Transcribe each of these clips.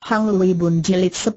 Hang Lui Bun Jilid 10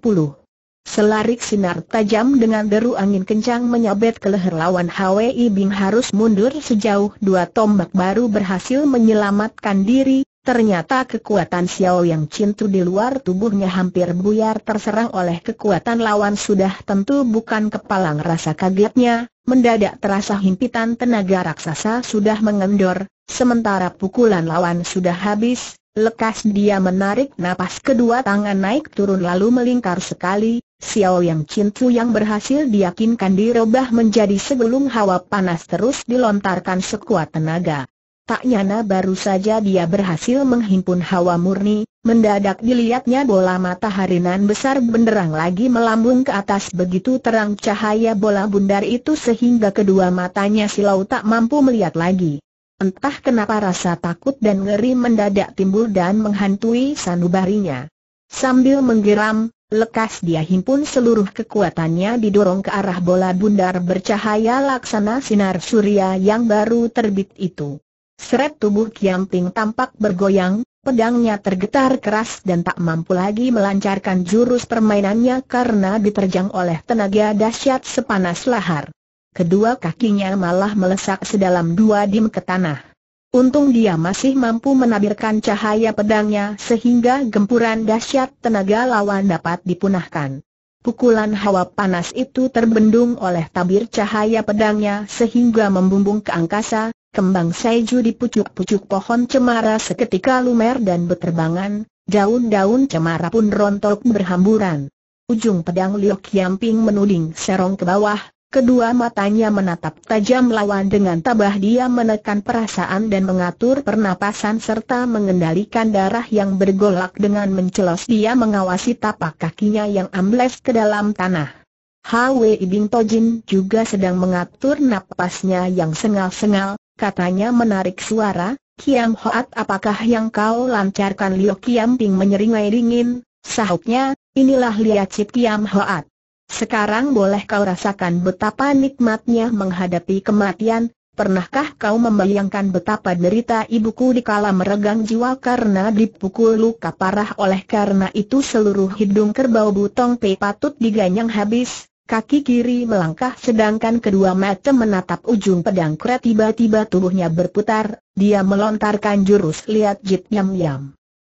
Selarik sinar tajam dengan deru angin kencang menyabet ke leher lawan Hwi Bing harus mundur sejauh dua tombak baru berhasil menyelamatkan diri, ternyata kekuatan Xiao yang cintu di luar tubuhnya hampir buyar terserang oleh kekuatan lawan sudah tentu bukan kepalang rasa kagetnya, mendadak terasa himpitan tenaga raksasa sudah mengendor, sementara pukulan lawan sudah habis, Lekas dia menarik napas kedua tangan naik turun lalu melingkar sekali, Xiao Yang Cintu yang berhasil diyakinkan dirubah menjadi sebelum hawa panas terus dilontarkan sekuat tenaga. Tak nyana baru saja dia berhasil menghimpun hawa murni, mendadak dilihatnya bola mataharinan besar benderang lagi melambung ke atas begitu terang cahaya bola bundar itu sehingga kedua matanya silau tak mampu melihat lagi. Entah kenapa rasa takut dan ngeri mendadak timbul dan menghantui sanubarinya. Sambil menggeram, lekas dia himpun seluruh kekuatannya didorong ke arah bola bundar bercahaya laksana sinar surya yang baru terbit itu. Seret tubuh Kiamping tampak bergoyang, pedangnya tergetar keras dan tak mampu lagi melancarkan jurus permainannya karena diterjang oleh tenaga dahsyat sepanas lahar kedua kakinya malah melesak sedalam dua dim ke tanah. Untung dia masih mampu menabirkan cahaya pedangnya sehingga gempuran dahsyat tenaga lawan dapat dipunahkan. Pukulan hawa panas itu terbendung oleh tabir cahaya pedangnya sehingga membumbung ke angkasa, kembang seju di pucuk-pucuk pohon cemara seketika lumer dan berterbangan. daun-daun cemara pun rontok berhamburan. Ujung pedang Liok Yamping menuding serong ke bawah, Kedua matanya menatap tajam lawan dengan tabah dia menekan perasaan dan mengatur pernapasan serta mengendalikan darah yang bergolak dengan mencelos dia mengawasi tapak kakinya yang ambles ke dalam tanah. Hwi Bing Tojin juga sedang mengatur napasnya yang sengal-sengal, katanya menarik suara, Kiam Hoat apakah yang kau lancarkan Liu Kiam Ping menyeringai dingin, sahutnya, inilah Liacip Kiam Hoat. Sekarang boleh kau rasakan betapa nikmatnya menghadapi kematian, pernahkah kau membayangkan betapa derita ibuku di kala meregang jiwa karena dipukul luka parah oleh karena itu seluruh hidung kerbau butong Pe patut diganyang habis, kaki kiri melangkah sedangkan kedua mata menatap ujung pedang kret tiba-tiba tubuhnya berputar, dia melontarkan jurus liat jit nyam yam.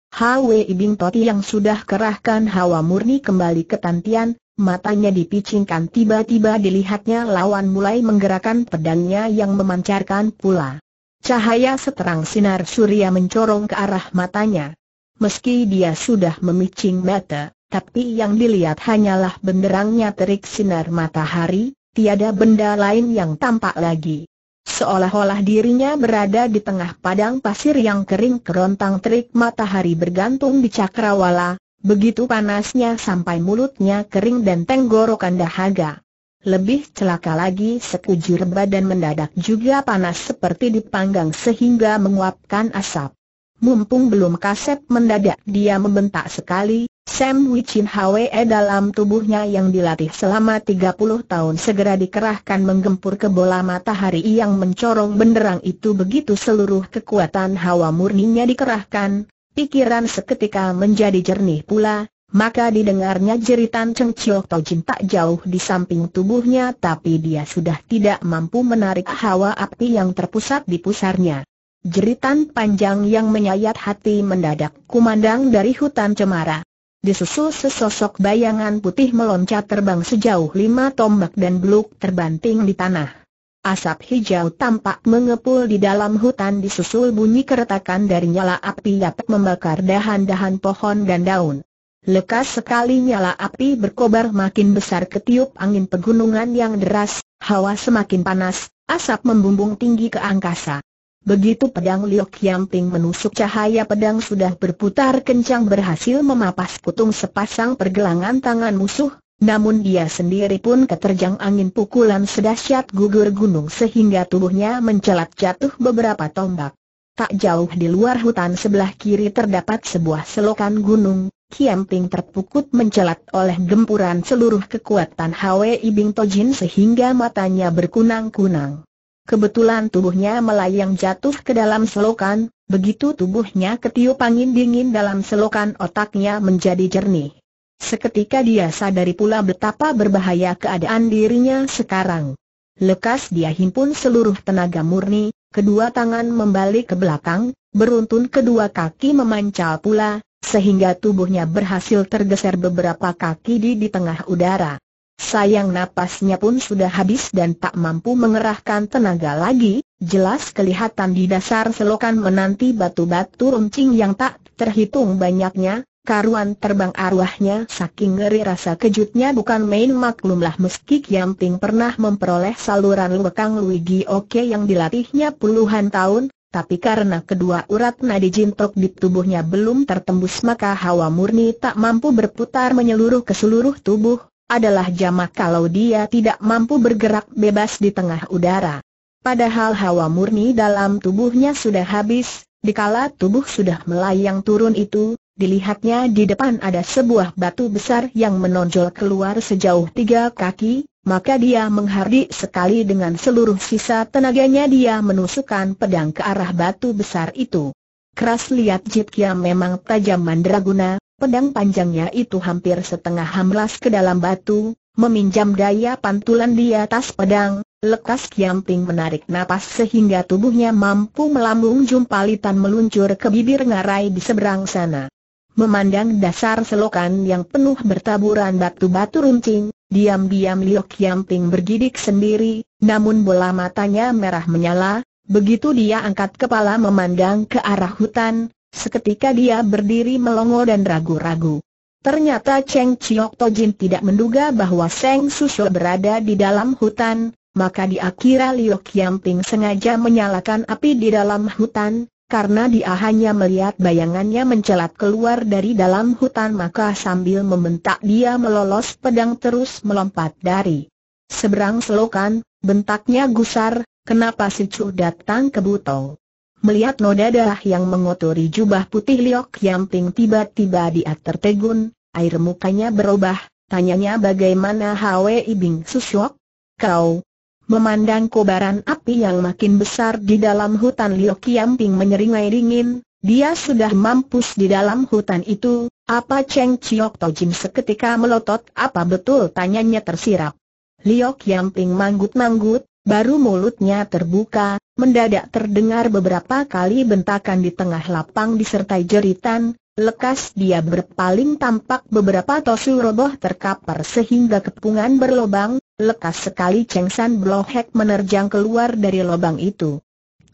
Hwe Ibing Toti yang sudah kerahkan hawa murni kembali ke tantian, matanya dipicingkan tiba-tiba dilihatnya lawan mulai menggerakkan pedangnya yang memancarkan pula. Cahaya seterang sinar surya mencorong ke arah matanya. Meski dia sudah memicing mata, tapi yang dilihat hanyalah benderangnya terik sinar matahari, tiada benda lain yang tampak lagi. Seolah-olah dirinya berada di tengah padang pasir yang kering kerontang terik matahari bergantung di cakrawala, Begitu panasnya sampai mulutnya kering dan tenggorokan dahaga. Lebih celaka lagi sekujur badan mendadak juga panas seperti dipanggang sehingga menguapkan asap. Mumpung belum kasep mendadak dia membentak sekali, Sam Wichin Hwe dalam tubuhnya yang dilatih selama 30 tahun segera dikerahkan menggempur ke bola matahari yang mencorong benderang itu begitu seluruh kekuatan hawa murninya dikerahkan, Pikiran seketika menjadi jernih pula, maka didengarnya jeritan Cheng Chiok Tojin tak jauh di samping tubuhnya tapi dia sudah tidak mampu menarik hawa api yang terpusat di pusarnya. Jeritan panjang yang menyayat hati mendadak kumandang dari hutan cemara. Disusul sesosok bayangan putih meloncat terbang sejauh lima tombak dan beluk terbanting di tanah. Asap hijau tampak mengepul di dalam hutan disusul bunyi keretakan dari nyala api dapat membakar dahan-dahan pohon dan daun. Lekas sekali nyala api berkobar makin besar ketiup angin pegunungan yang deras, hawa semakin panas, asap membumbung tinggi ke angkasa. Begitu pedang Liok Yamping menusuk cahaya pedang sudah berputar kencang berhasil memapas putung sepasang pergelangan tangan musuh, namun dia sendiri pun keterjang angin pukulan sedahsyat gugur gunung sehingga tubuhnya mencelat jatuh beberapa tombak. Tak jauh di luar hutan sebelah kiri terdapat sebuah selokan gunung, Kiamping terpukut mencelat oleh gempuran seluruh kekuatan Hwe Ibing Tojin sehingga matanya berkunang-kunang. Kebetulan tubuhnya melayang jatuh ke dalam selokan, begitu tubuhnya ketiup angin dingin dalam selokan otaknya menjadi jernih. Seketika dia sadari pula betapa berbahaya keadaan dirinya sekarang. Lekas dia himpun seluruh tenaga murni, kedua tangan membalik ke belakang, beruntun kedua kaki memancal pula, sehingga tubuhnya berhasil tergeser beberapa kaki di, di tengah udara. Sayang napasnya pun sudah habis dan tak mampu mengerahkan tenaga lagi, jelas kelihatan di dasar selokan menanti batu-batu runcing yang tak terhitung banyaknya, karuan terbang arwahnya saking ngeri rasa kejutnya bukan main maklumlah meski Kiam Ping pernah memperoleh saluran lekang Luigi Oke yang dilatihnya puluhan tahun, tapi karena kedua urat nadi jintok di tubuhnya belum tertembus maka hawa murni tak mampu berputar menyeluruh ke seluruh tubuh, adalah jamak kalau dia tidak mampu bergerak bebas di tengah udara. Padahal hawa murni dalam tubuhnya sudah habis, dikala tubuh sudah melayang turun itu, Dilihatnya di depan ada sebuah batu besar yang menonjol keluar sejauh tiga kaki, maka dia menghardik sekali dengan seluruh sisa tenaganya dia menusukkan pedang ke arah batu besar itu. Keras lihat Jit Kiam memang tajam mandraguna, pedang panjangnya itu hampir setengah hamlas ke dalam batu, meminjam daya pantulan di atas pedang, lekas kiam ping menarik napas sehingga tubuhnya mampu melambung jumpalitan meluncur ke bibir ngarai di seberang sana. Memandang dasar selokan yang penuh bertaburan batu-batu runcing, diam-diam Liu Qiangping bergidik sendiri, namun bola matanya merah menyala, begitu dia angkat kepala memandang ke arah hutan, seketika dia berdiri melongo dan ragu-ragu. Ternyata Cheng Chiok Tojin tidak menduga bahwa Seng Susho berada di dalam hutan, maka dia kira Liu Qiangping sengaja menyalakan api di dalam hutan, karena dia hanya melihat bayangannya mencelat keluar dari dalam hutan maka sambil membentak dia melolos pedang terus melompat dari seberang selokan, bentaknya gusar, kenapa si Chu datang ke Buto? Melihat noda darah yang mengotori jubah putih Liok Yamping tiba-tiba dia tertegun, air mukanya berubah, tanyanya bagaimana Hwe Ibing Susyok? Kau, Memandang kobaran api yang makin besar di dalam hutan Liu Kiamping menyeringai dingin, dia sudah mampus di dalam hutan itu, apa Cheng Chiok Jin seketika melotot apa betul tanyanya tersirap. Liu Kiamping manggut-manggut, baru mulutnya terbuka, mendadak terdengar beberapa kali bentakan di tengah lapang disertai jeritan, Lekas dia berpaling tampak beberapa tosu roboh terkapar sehingga kepungan berlobang, lekas sekali Cheng San Blohek menerjang keluar dari lobang itu.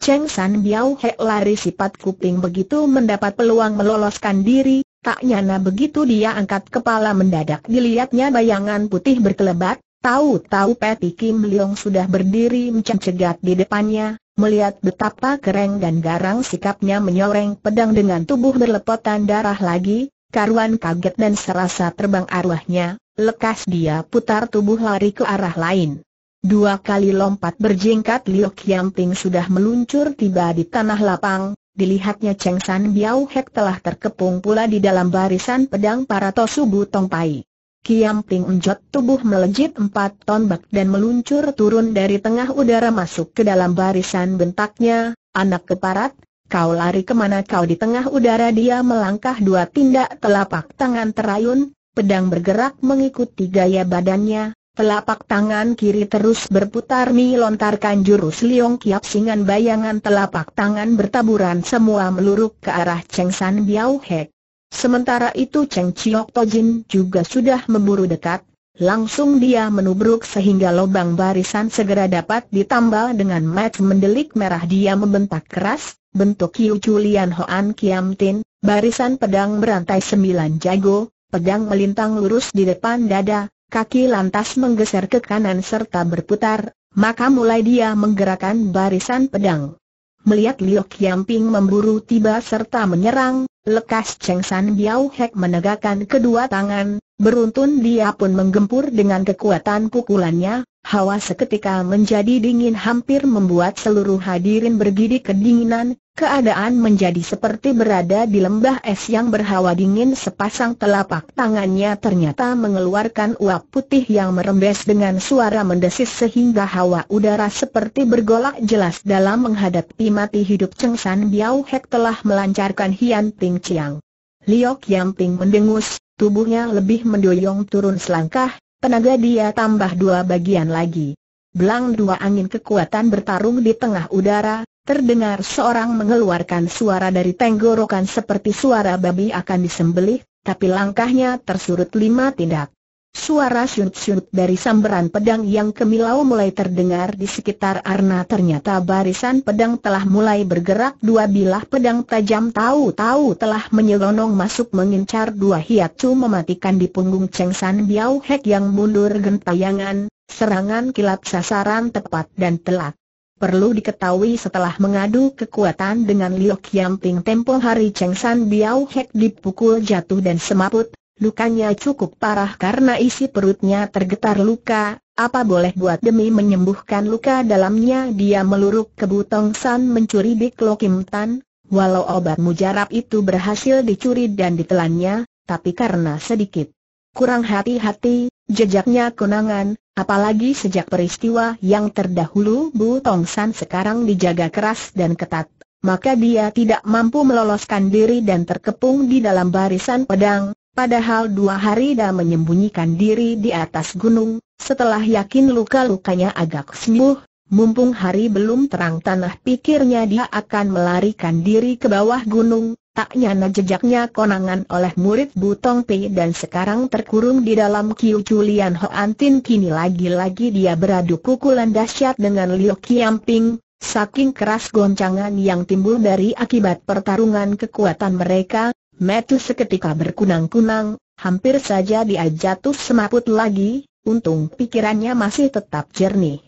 Cheng San Biao Hek lari sifat kuping begitu mendapat peluang meloloskan diri, tak nyana begitu dia angkat kepala mendadak dilihatnya bayangan putih berkelebat, Tahu-tahu Peti Kim Leong sudah berdiri mencegat di depannya, melihat betapa kereng dan garang sikapnya menyoreng pedang dengan tubuh berlepotan darah lagi, karuan kaget dan serasa terbang arwahnya, lekas dia putar tubuh lari ke arah lain. Dua kali lompat berjingkat Liu Ting sudah meluncur tiba di tanah lapang, dilihatnya Cheng San Biao Hek telah terkepung pula di dalam barisan pedang para Tosu Butong Pai. Kiam Ting Unjot tubuh melejit empat tombak dan meluncur turun dari tengah udara masuk ke dalam barisan bentaknya, anak keparat, kau lari kemana kau di tengah udara dia melangkah dua tindak telapak tangan terayun, pedang bergerak mengikuti gaya badannya, Telapak tangan kiri terus berputar melontarkan jurus Liong Kiap Singan bayangan telapak tangan bertaburan semua meluruk ke arah Cheng San Biao Hek. Sementara itu Cheng Chiok Tojin juga sudah memburu dekat, langsung dia menubruk sehingga lubang barisan segera dapat ditambal dengan mat mendelik merah dia membentak keras, bentuk Kiu Chulian Hoan Kiam Tin, barisan pedang berantai sembilan jago, pedang melintang lurus di depan dada, kaki lantas menggeser ke kanan serta berputar, maka mulai dia menggerakkan barisan pedang. Melihat Liok Yamping memburu tiba serta menyerang, lekas Cheng San Biao Hek menegakkan kedua tangan, beruntun dia pun menggempur dengan kekuatan pukulannya, hawa seketika menjadi dingin hampir membuat seluruh hadirin bergidik kedinginan, Keadaan menjadi seperti berada di lembah es yang berhawa dingin sepasang telapak tangannya ternyata mengeluarkan uap putih yang merembes dengan suara mendesis sehingga hawa udara seperti bergolak jelas dalam menghadapi mati hidup Cheng San Biao Hek telah melancarkan Hian Ting Chiang. Liok Yam Ting mendengus, tubuhnya lebih mendoyong turun selangkah, tenaga dia tambah dua bagian lagi. Belang dua angin kekuatan bertarung di tengah udara, Terdengar seorang mengeluarkan suara dari tenggorokan seperti suara babi akan disembelih, tapi langkahnya tersurut lima tindak. Suara syut-syut dari sambaran pedang yang kemilau mulai terdengar di sekitar Arna ternyata barisan pedang telah mulai bergerak dua bilah pedang tajam tahu-tahu telah menyelonong masuk mengincar dua hiatsu mematikan di punggung Cheng San Biao Hek yang mundur gentayangan, serangan kilat sasaran tepat dan telak. Perlu diketahui setelah mengadu kekuatan dengan Liu Qiangping tempo hari Cheng San Biao Hek dipukul jatuh dan semaput, lukanya cukup parah karena isi perutnya tergetar luka, apa boleh buat demi menyembuhkan luka dalamnya dia meluruk ke Butong San mencuri Bik Lo Kim Tan, walau obat mujarab itu berhasil dicuri dan ditelannya, tapi karena sedikit kurang hati-hati, jejaknya kunangan apalagi sejak peristiwa yang terdahulu Bu Tong San sekarang dijaga keras dan ketat. Maka dia tidak mampu meloloskan diri dan terkepung di dalam barisan pedang, Padahal dua hari dia menyembunyikan diri di atas gunung, setelah yakin luka-lukanya agak sembuh, mumpung hari belum terang tanah pikirnya dia akan melarikan diri ke bawah gunung, Tak nyana jejaknya konangan oleh murid Butong Pei dan sekarang terkurung di dalam Kiu Chulian Hoan Tin kini lagi-lagi dia beradu pukulan dahsyat dengan Liu Kiamping, saking keras goncangan yang timbul dari akibat pertarungan kekuatan mereka, Metu seketika berkunang-kunang, hampir saja dia jatuh semaput lagi, untung pikirannya masih tetap jernih.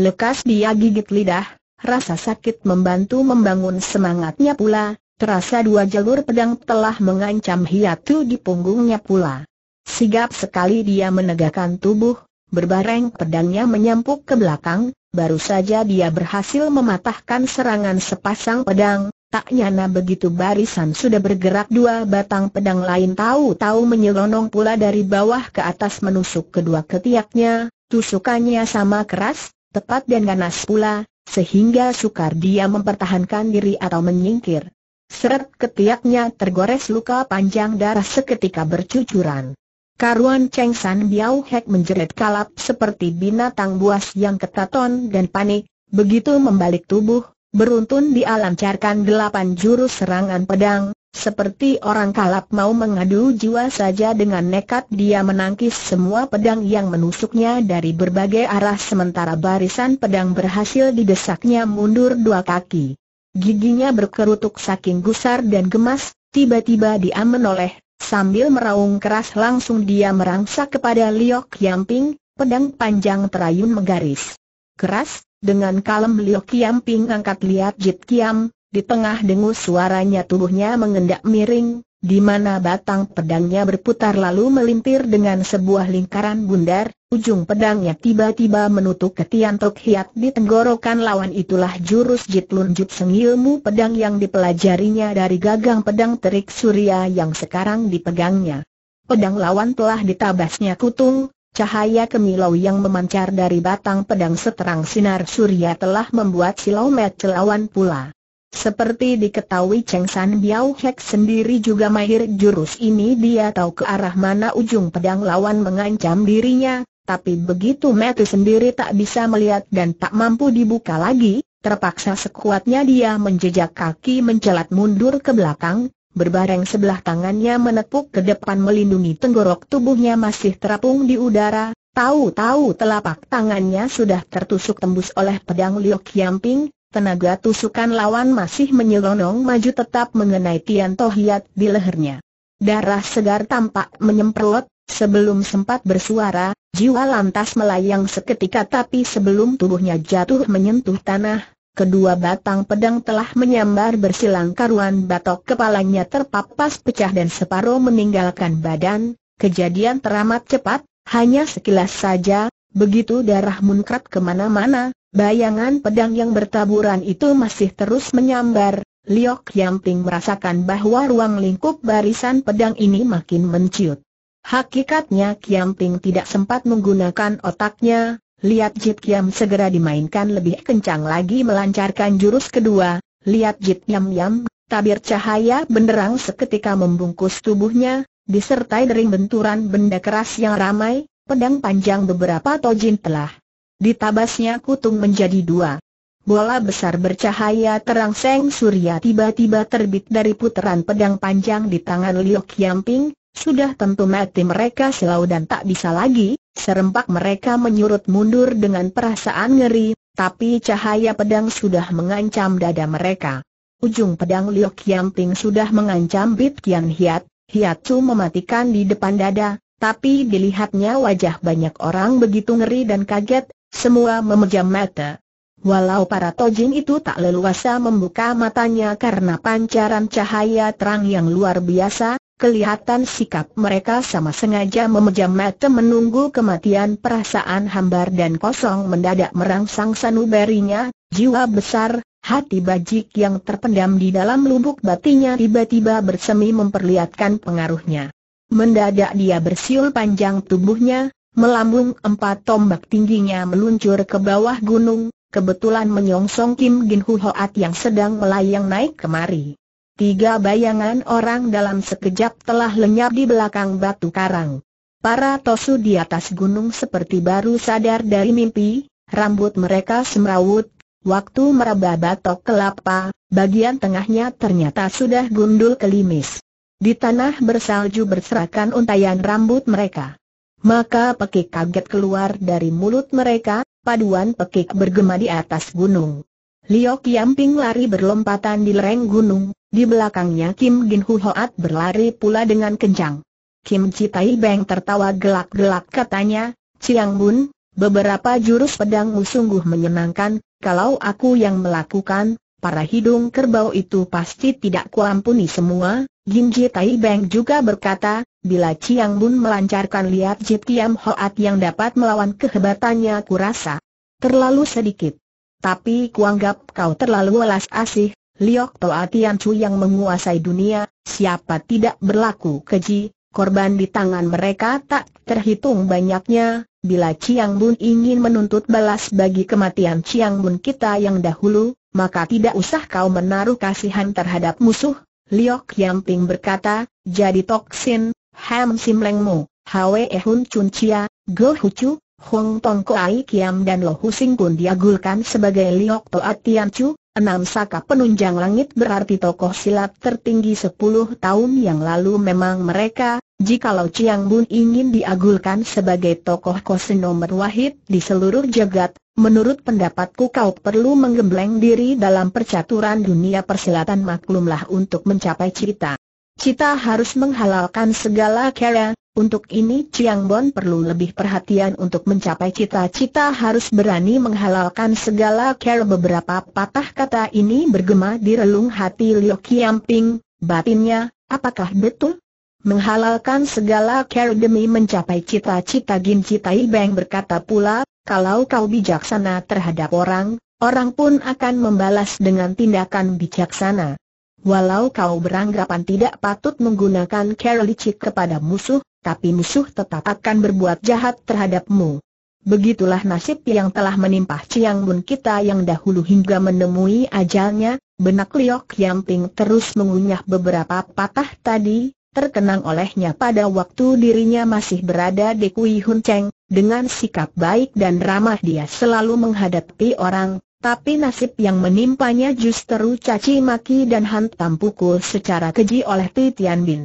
Lekas dia gigit lidah, rasa sakit membantu membangun semangatnya pula, Terasa dua jalur pedang telah mengancam hiatu di punggungnya pula. Sigap sekali dia menegakkan tubuh, berbareng pedangnya menyampuk ke belakang, baru saja dia berhasil mematahkan serangan sepasang pedang, tak nyana begitu barisan sudah bergerak dua batang pedang lain tahu-tahu menyelonong pula dari bawah ke atas menusuk kedua ketiaknya, tusukannya sama keras, tepat dan ganas pula, sehingga sukar dia mempertahankan diri atau menyingkir. Seret ketiaknya tergores luka panjang darah seketika bercucuran. Karuan Cheng San Biao Hek menjerit kalap seperti binatang buas yang ketaton dan panik, begitu membalik tubuh, beruntun dialancarkan delapan jurus serangan pedang, seperti orang kalap mau mengadu jiwa saja dengan nekat dia menangkis semua pedang yang menusuknya dari berbagai arah sementara barisan pedang berhasil didesaknya mundur dua kaki. Giginya berkerutuk saking gusar dan gemas, tiba-tiba dia menoleh, sambil meraung keras langsung dia merangsak kepada Liok Yamping, pedang panjang terayun menggaris. Keras, dengan kalem Liok Yamping angkat lihat Jit Kiam, di tengah dengus suaranya tubuhnya mengendap miring, di mana batang pedangnya berputar lalu melintir dengan sebuah lingkaran bundar, ujung pedangnya tiba-tiba menutup ketian Tok Hiat di tenggorokan lawan itulah jurus Jitlun Jupseng ilmu pedang yang dipelajarinya dari gagang pedang terik surya yang sekarang dipegangnya. Pedang lawan telah ditabasnya kutung, Cahaya kemilau yang memancar dari batang pedang seterang sinar surya telah membuat silau celawan pula. Seperti diketahui Cheng San Biao Hek sendiri juga mahir jurus ini dia tahu ke arah mana ujung pedang lawan mengancam dirinya, tapi begitu Matthew sendiri tak bisa melihat dan tak mampu dibuka lagi, terpaksa sekuatnya dia menjejak kaki mencelat mundur ke belakang, berbareng sebelah tangannya menepuk ke depan melindungi tenggorok tubuhnya masih terapung di udara, tahu-tahu telapak tangannya sudah tertusuk tembus oleh pedang Liu Qiangping tenaga tusukan lawan masih menyelonong, maju tetap mengenai Tian Tohiat di lehernya. Darah segar tampak menyemprot, sebelum sempat bersuara, jiwa lantas melayang seketika tapi sebelum tubuhnya jatuh menyentuh tanah, kedua batang pedang telah menyambar bersilang karuan batok kepalanya terpapas pecah dan separuh meninggalkan badan, kejadian teramat cepat, hanya sekilas saja, begitu darah munkrat kemana-mana, Bayangan pedang yang bertaburan itu masih terus menyambar, Liok Yamping merasakan bahwa ruang lingkup barisan pedang ini makin menciut. Hakikatnya Kiamping tidak sempat menggunakan otaknya, Liat Jit Kiam segera dimainkan lebih kencang lagi melancarkan jurus kedua, Liat Jit Yam Yam, tabir cahaya benderang seketika membungkus tubuhnya, disertai dering benturan benda keras yang ramai, pedang panjang beberapa tojin telah Ditabasnya kutung menjadi dua. Bola besar bercahaya terang seng surya tiba-tiba terbit dari putaran pedang panjang di tangan Liok Yamping, sudah tentu mati mereka selau dan tak bisa lagi, serempak mereka menyurut mundur dengan perasaan ngeri, tapi cahaya pedang sudah mengancam dada mereka. Ujung pedang Liok Yamping sudah mengancam Bit Kian Hiat, Hiat Chu mematikan di depan dada, tapi dilihatnya wajah banyak orang begitu ngeri dan kaget, semua memejam mata. Walau para tojin itu tak leluasa membuka matanya karena pancaran cahaya terang yang luar biasa, kelihatan sikap mereka sama sengaja memejam mata menunggu kematian perasaan hambar dan kosong mendadak merangsang sanubarinya, jiwa besar, hati bajik yang terpendam di dalam lubuk batinya tiba-tiba bersemi memperlihatkan pengaruhnya. Mendadak dia bersiul panjang tubuhnya, Melambung empat tombak tingginya meluncur ke bawah gunung, kebetulan menyongsong Kim Gin Hu Hoat yang sedang melayang naik kemari. Tiga bayangan orang dalam sekejap telah lenyap di belakang batu karang. Para tosu di atas gunung seperti baru sadar dari mimpi, rambut mereka semrawut, waktu meraba batok kelapa, bagian tengahnya ternyata sudah gundul kelimis. Di tanah bersalju berserakan untayan rambut mereka. Maka pekik kaget keluar dari mulut mereka, paduan pekik bergema di atas gunung. Liok Yamping lari berlompatan di lereng gunung, di belakangnya Kim Gin Hu Hoat berlari pula dengan kencang. Kim Tai Beng tertawa gelak-gelak katanya, Ciang Bun, beberapa jurus pedangmu sungguh menyenangkan, kalau aku yang melakukan, para hidung kerbau itu pasti tidak kuampuni semua. Jin Tai Beng juga berkata, Bila Chiang Bun melancarkan lihat Jip Kiam Hoat yang dapat melawan kehebatannya kurasa terlalu sedikit. Tapi kuanggap kau terlalu welas asih, Liok Toa Tian Chu yang menguasai dunia, siapa tidak berlaku keji, korban di tangan mereka tak terhitung banyaknya, bila Chiang Bun ingin menuntut balas bagi kematian Chiang Bun kita yang dahulu, maka tidak usah kau menaruh kasihan terhadap musuh, Liok Yang Ping berkata, jadi Toksin, Ham Leng Mo, Hwe Hun Chun Chia, Go Hu Chu, Hong Tong Ko Ai Kiam dan Lo Hu Sing pun diagulkan sebagai Liok Toa Tian Chu, enam saka penunjang langit berarti tokoh silat tertinggi sepuluh tahun yang lalu memang mereka, jikalau Chiang Bun ingin diagulkan sebagai tokoh kose nomor wahid di seluruh jagat, menurut pendapatku kau perlu menggembleng diri dalam percaturan dunia persilatan maklumlah untuk mencapai cerita. Cita harus menghalalkan segala cara, untuk ini Chiang Bon perlu lebih perhatian untuk mencapai cita-cita harus berani menghalalkan segala cara beberapa patah kata ini bergema di relung hati Liu Qiangping. batinnya, apakah betul? Menghalalkan segala cara demi mencapai cita-cita Gin Citai Bang berkata pula, kalau kau bijaksana terhadap orang, orang pun akan membalas dengan tindakan bijaksana. Walau kau beranggapan tidak patut menggunakan cara licik kepada musuh, tapi musuh tetap akan berbuat jahat terhadapmu. Begitulah nasib yang telah menimpa Chiang Bun kita yang dahulu hingga menemui ajalnya, benak Liok Yamping terus mengunyah beberapa patah tadi, terkenang olehnya pada waktu dirinya masih berada di Kui Hun Cheng, dengan sikap baik dan ramah dia selalu menghadapi orang, tapi nasib yang menimpanya justru caci maki dan hantam pukul secara keji oleh Titian Pada Bin.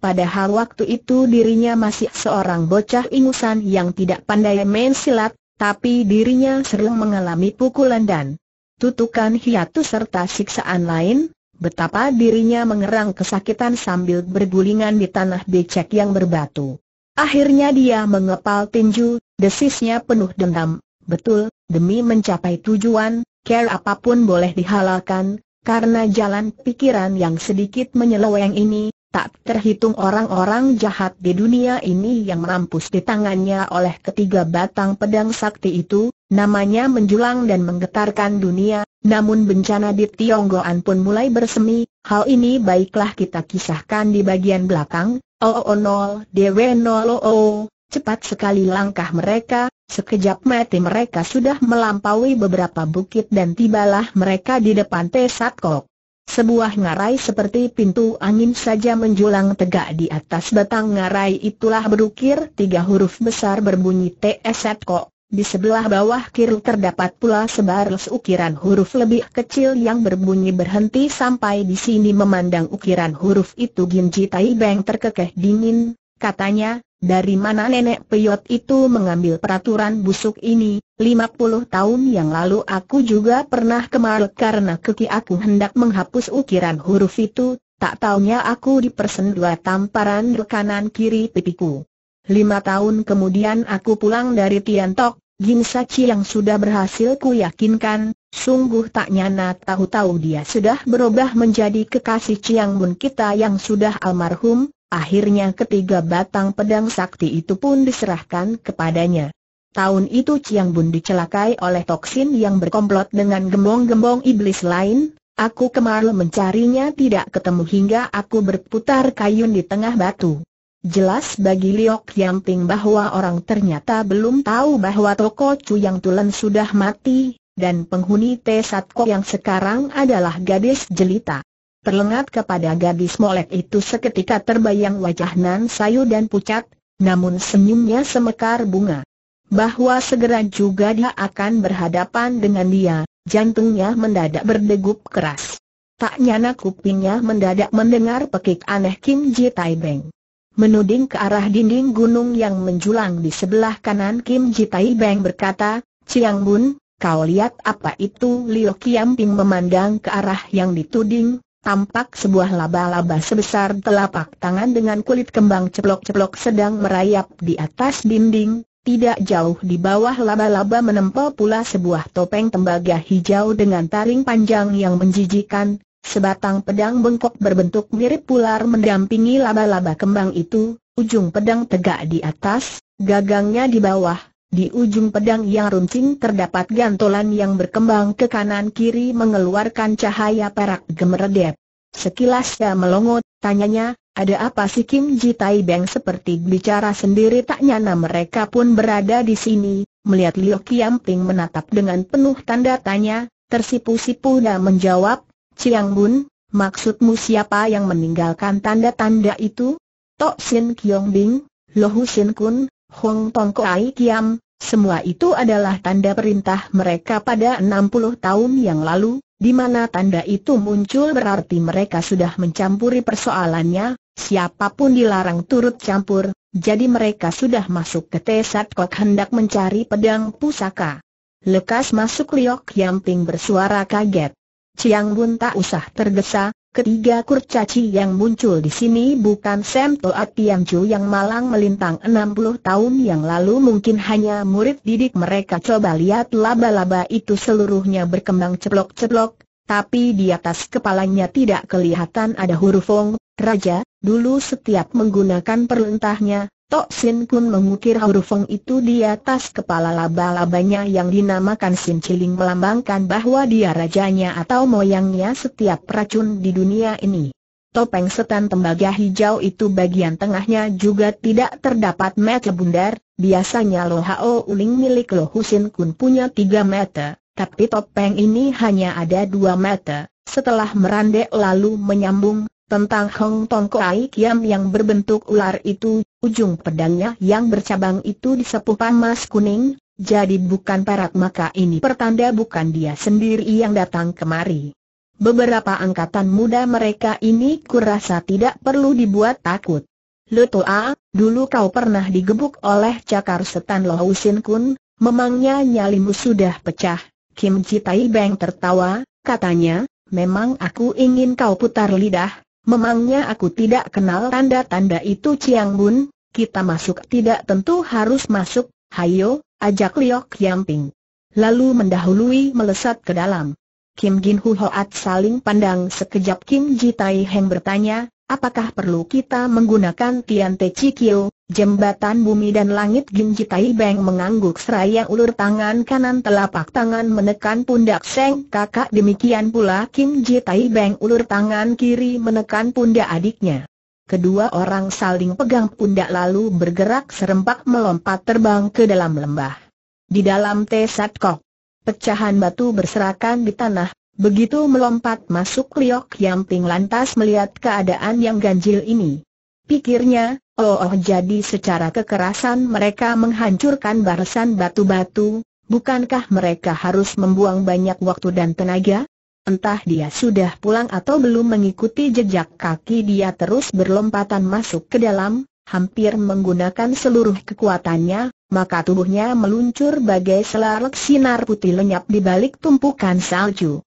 Padahal waktu itu dirinya masih seorang bocah ingusan yang tidak pandai main silat, tapi dirinya sering mengalami pukulan dan tutukan hiatus serta siksaan lain, betapa dirinya mengerang kesakitan sambil bergulingan di tanah becek yang berbatu. Akhirnya dia mengepal tinju, desisnya penuh dendam, betul, Demi mencapai tujuan, care apapun boleh dihalalkan, karena jalan pikiran yang sedikit menyeleweng ini, tak terhitung orang-orang jahat di dunia ini yang merampus di tangannya oleh ketiga batang pedang sakti itu, namanya menjulang dan menggetarkan dunia, namun bencana di Tionggoan pun mulai bersemi, hal ini baiklah kita kisahkan di bagian belakang, 00 DW 00 Cepat sekali langkah mereka, sekejap mati mereka sudah melampaui beberapa bukit dan tibalah mereka di depan Tesat sebuah ngarai seperti pintu angin saja menjulang tegak di atas batang ngarai itulah berukir tiga huruf besar berbunyi TS Ko. Di sebelah bawah kiri terdapat pula sebaris ukiran huruf lebih kecil yang berbunyi berhenti sampai di sini memandang ukiran huruf itu Ginji Taibeng terkekeh dingin, katanya, dari mana nenek Peyot itu mengambil peraturan busuk ini, 50 tahun yang lalu aku juga pernah kemal karena keki aku hendak menghapus ukiran huruf itu, tak taunya aku dipersendua tamparan di kiri pipiku. Lima tahun kemudian aku pulang dari Tiantok, Jin Sachi yang sudah berhasil ku yakinkan, Sungguh tak nyana tahu-tahu dia sudah berubah menjadi kekasih Chiang Mun kita yang sudah almarhum, akhirnya ketiga batang pedang sakti itu pun diserahkan kepadanya. Tahun itu Chiang Bun dicelakai oleh toksin yang berkomplot dengan gembong-gembong iblis lain, aku kemarau mencarinya tidak ketemu hingga aku berputar kayun di tengah batu. Jelas bagi Liok Yamping bahwa orang ternyata belum tahu bahwa Toko Chu yang Tulen sudah mati, dan penghuni T. Satko yang sekarang adalah gadis jelita. Terlengat kepada gadis molek itu seketika terbayang wajah Nan Sayu dan pucat, namun senyumnya semekar bunga. Bahwa segera juga dia akan berhadapan dengan dia, jantungnya mendadak berdegup keras. Tak nyana kupingnya mendadak mendengar pekik aneh Kim Ji Tai Beng. Menuding ke arah dinding gunung yang menjulang di sebelah kanan Kim Ji Tai Beng berkata, Ciang Bun, Kau lihat apa itu Liu Qiangping memandang ke arah yang dituding, tampak sebuah laba-laba sebesar telapak tangan dengan kulit kembang ceplok-ceplok sedang merayap di atas dinding, tidak jauh di bawah laba-laba menempel pula sebuah topeng tembaga hijau dengan taring panjang yang menjijikan, sebatang pedang bengkok berbentuk mirip ular mendampingi laba-laba kembang itu, ujung pedang tegak di atas, gagangnya di bawah, di ujung pedang yang runcing terdapat gantolan yang berkembang ke kanan-kiri mengeluarkan cahaya perak gemeredep. Sekilas dia melongot, tanyanya, ada apa sih Kim Ji Tai Beng seperti bicara sendiri tak nyana mereka pun berada di sini, melihat Liu Ping menatap dengan penuh tanda tanya, tersipu-sipu dia menjawab, Ciang Bun, maksudmu siapa yang meninggalkan tanda-tanda itu? Tok Sin Kiong Bing, Lohu Sin Kun, Hong Tong Koai Kiam, semua itu adalah tanda perintah mereka pada 60 tahun yang lalu, di mana tanda itu muncul berarti mereka sudah mencampuri persoalannya, siapapun dilarang turut campur, jadi mereka sudah masuk ke Tesat Kok hendak mencari pedang pusaka. Lekas masuk Liok Yamping bersuara kaget. Ciang Bun tak usah tergesa, Ketiga kurcaci yang muncul di sini bukan Sam Toat Tiam Chu yang malang melintang 60 tahun yang lalu mungkin hanya murid didik mereka coba lihat laba-laba itu seluruhnya berkembang ceplok-ceplok, tapi di atas kepalanya tidak kelihatan ada huruf Ong, Raja, dulu setiap menggunakan perlentahnya, Tok Sin Kun mengukir huruf Feng itu di atas kepala laba-labanya yang dinamakan Sin Ciling melambangkan bahwa dia rajanya atau moyangnya setiap racun di dunia ini. Topeng setan tembaga hijau itu bagian tengahnya juga tidak terdapat mata bundar, biasanya Lo Hao Uling milik Lo Husin Kun punya tiga mata, tapi topeng ini hanya ada dua mata. Setelah merandek lalu menyambung, tentang Hong Tong Kuai Kiam yang berbentuk ular itu Ujung pedangnya yang bercabang itu disepuh panas kuning, jadi bukan perak maka ini pertanda bukan dia sendiri yang datang kemari. Beberapa angkatan muda mereka ini kurasa tidak perlu dibuat takut. A, dulu kau pernah digebuk oleh cakar setan Lohu Kun, memangnya nyalimu sudah pecah. Kim Ji Tai Beng tertawa, katanya, memang aku ingin kau putar lidah, Memangnya aku tidak kenal tanda-tanda itu Ciang Bun, kita masuk tidak tentu harus masuk, hayo, ajak Liok Yamping. Lalu mendahului melesat ke dalam. Kim Gin Hu Hoat saling pandang sekejap Kim Ji Tai Heng bertanya, Apakah perlu kita menggunakan Tian Te Chikyo, jembatan bumi dan langit Ginji Tai Beng mengangguk seraya ulur tangan kanan telapak tangan menekan pundak Seng kakak demikian pula Kim Ji Tai Beng ulur tangan kiri menekan pundak adiknya. Kedua orang saling pegang pundak lalu bergerak serempak melompat terbang ke dalam lembah. Di dalam Sat Kok, pecahan batu berserakan di tanah, Begitu melompat masuk Liok yang Ting lantas melihat keadaan yang ganjil ini. Pikirnya, oh, oh jadi secara kekerasan mereka menghancurkan barisan batu-batu, bukankah mereka harus membuang banyak waktu dan tenaga? Entah dia sudah pulang atau belum mengikuti jejak kaki dia terus berlompatan masuk ke dalam, hampir menggunakan seluruh kekuatannya, maka tubuhnya meluncur bagai selarek sinar putih lenyap di balik tumpukan salju.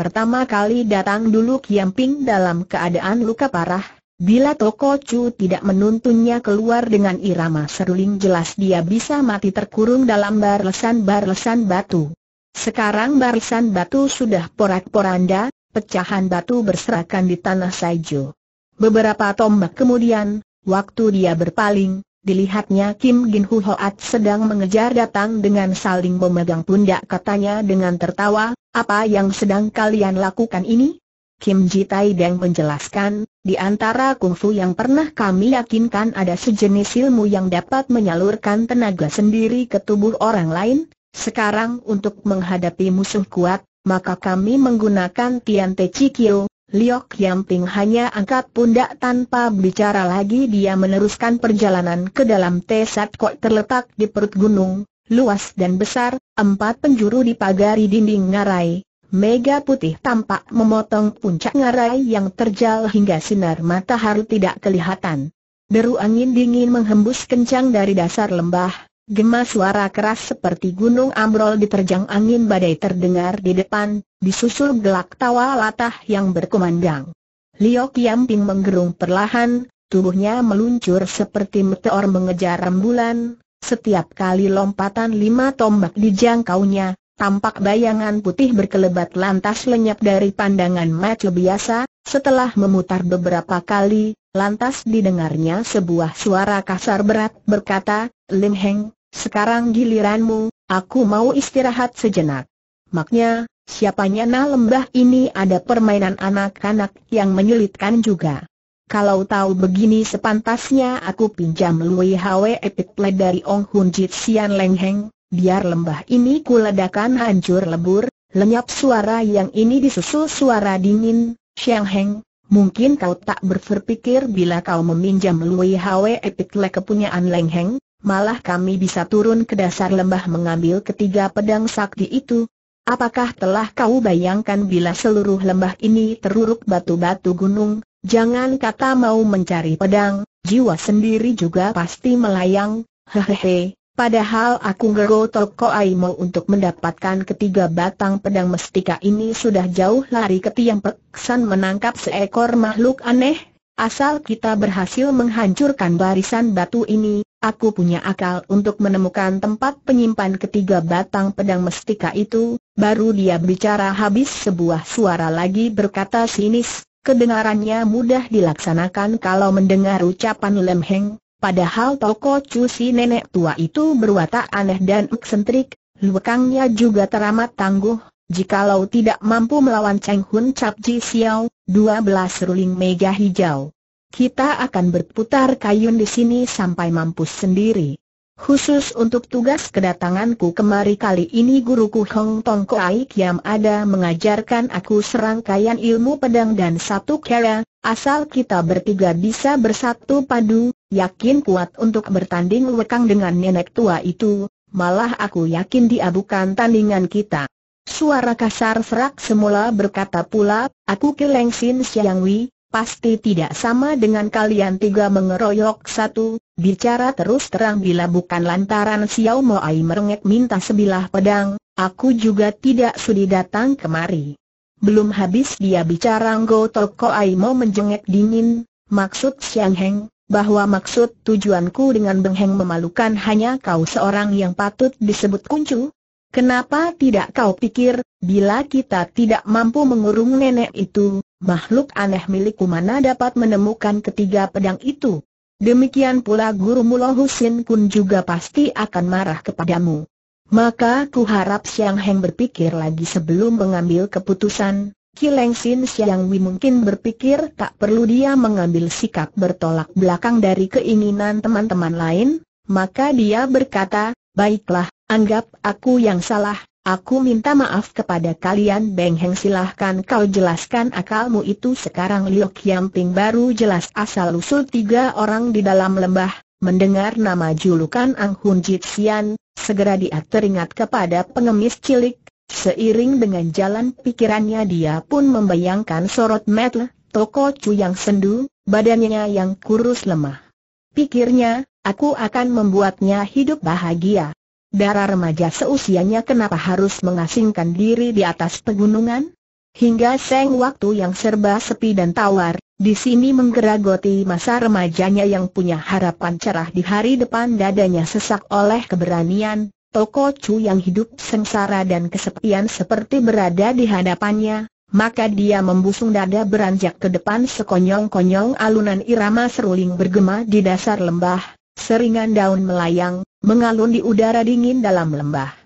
Pertama kali datang dulu Kiamping dalam keadaan luka parah, bila Toko Chu tidak menuntunnya keluar dengan irama seruling jelas dia bisa mati terkurung dalam barlesan-barlesan batu. Sekarang barisan batu sudah porak-poranda, pecahan batu berserakan di tanah Saijo. Beberapa tombak kemudian, waktu dia berpaling, Dilihatnya Kim Gin Hoat sedang mengejar datang dengan saling memegang pundak katanya dengan tertawa, apa yang sedang kalian lakukan ini? Kim Ji Tai Deng menjelaskan, di antara kungfu yang pernah kami yakinkan ada sejenis ilmu yang dapat menyalurkan tenaga sendiri ke tubuh orang lain, sekarang untuk menghadapi musuh kuat, maka kami menggunakan Tian Te Chi Kyo, Liok Ping hanya angkat pundak tanpa bicara lagi dia meneruskan perjalanan ke dalam Tesat Kok terletak di perut gunung, luas dan besar, empat penjuru dipagari dinding ngarai. Mega putih tampak memotong puncak ngarai yang terjal hingga sinar matahari tidak kelihatan. Deru angin dingin menghembus kencang dari dasar lembah, Gema suara keras seperti gunung ambrol diterjang angin badai terdengar di depan, disusul gelak tawa latah yang berkumandang. Liu Kiamping menggerung perlahan, tubuhnya meluncur seperti meteor mengejar rembulan, setiap kali lompatan lima tombak dijangkaunya, tampak bayangan putih berkelebat lantas lenyap dari pandangan mata biasa, setelah memutar beberapa kali, Lantas didengarnya sebuah suara kasar berat berkata, Lim Heng, sekarang giliranmu, aku mau istirahat sejenak. Maknya, siapanya na lembah ini ada permainan anak-anak yang menyulitkan juga. Kalau tahu begini sepantasnya aku pinjam Lui Hwe Play dari Ong Hun Jit Sian Leng Heng, biar lembah ini kuledakan hancur lebur, lenyap suara yang ini disusul suara dingin, Xiang Heng, Mungkin kau tak berpikir bila kau meminjam Lui Hwe Epitle kepunyaan Leng Heng, malah kami bisa turun ke dasar lembah mengambil ketiga pedang sakti itu. Apakah telah kau bayangkan bila seluruh lembah ini teruruk batu-batu gunung, jangan kata mau mencari pedang, jiwa sendiri juga pasti melayang, hehehe. Padahal aku toko Aimo untuk mendapatkan ketiga batang pedang mestika ini sudah jauh lari ke tiang peksan menangkap seekor makhluk aneh. Asal kita berhasil menghancurkan barisan batu ini, aku punya akal untuk menemukan tempat penyimpan ketiga batang pedang mestika itu. Baru dia bicara habis sebuah suara lagi berkata sinis, kedengarannya mudah dilaksanakan kalau mendengar ucapan Lemheng, Padahal Toko cuci nenek tua itu berwatak aneh dan eksentrik, lukangnya juga teramat tangguh, jikalau tidak mampu melawan Cheng Hun Cap Ji Xiao, dua belas ruling mega hijau. Kita akan berputar kayun di sini sampai mampus sendiri. Khusus untuk tugas kedatanganku kemari kali ini guruku Hong Tong Koai Kiam ada mengajarkan aku serangkaian ilmu pedang dan satu kera, asal kita bertiga bisa bersatu padu, yakin kuat untuk bertanding lekang dengan nenek tua itu, malah aku yakin dia bukan tandingan kita. Suara kasar serak semula berkata pula, aku kelengsin Siang Wi, pasti tidak sama dengan kalian tiga mengeroyok satu, Bicara terus terang bila bukan lantaran Xiao Moai merengek minta sebilah pedang, aku juga tidak sudi datang kemari. Belum habis dia bicara Nggo Toko Aimo mau menjengek dingin, maksud Xiang Heng, bahwa maksud tujuanku dengan Beng Heng memalukan hanya kau seorang yang patut disebut kuncu? Kenapa tidak kau pikir, bila kita tidak mampu mengurung nenek itu, makhluk aneh milikku mana dapat menemukan ketiga pedang itu? Demikian pula Guru Mulohusin Husin Kun juga pasti akan marah kepadamu. Maka ku harap Siang Heng berpikir lagi sebelum mengambil keputusan. Kileng Sin Siang Wi mungkin berpikir tak perlu dia mengambil sikap bertolak belakang dari keinginan teman-teman lain, maka dia berkata, baiklah, anggap aku yang salah, Aku minta maaf kepada kalian Beng Heng silahkan kau jelaskan akalmu itu sekarang Liu Kiamping baru jelas asal-usul tiga orang di dalam lembah, mendengar nama julukan Ang Hun Jitsian, segera dia teringat kepada pengemis cilik, seiring dengan jalan pikirannya dia pun membayangkan sorot metle, toko cu yang sendu, badannya yang kurus lemah. Pikirnya, aku akan membuatnya hidup bahagia. Darah remaja seusianya kenapa harus mengasingkan diri di atas pegunungan? Hingga seng waktu yang serba sepi dan tawar, di sini menggeragoti masa remajanya yang punya harapan cerah di hari depan dadanya sesak oleh keberanian, Toko cu yang hidup sengsara dan kesepian seperti berada di hadapannya, maka dia membusung dada beranjak ke depan sekonyong-konyong alunan irama seruling bergema di dasar lembah, seringan daun melayang, mengalun di udara dingin dalam lembah.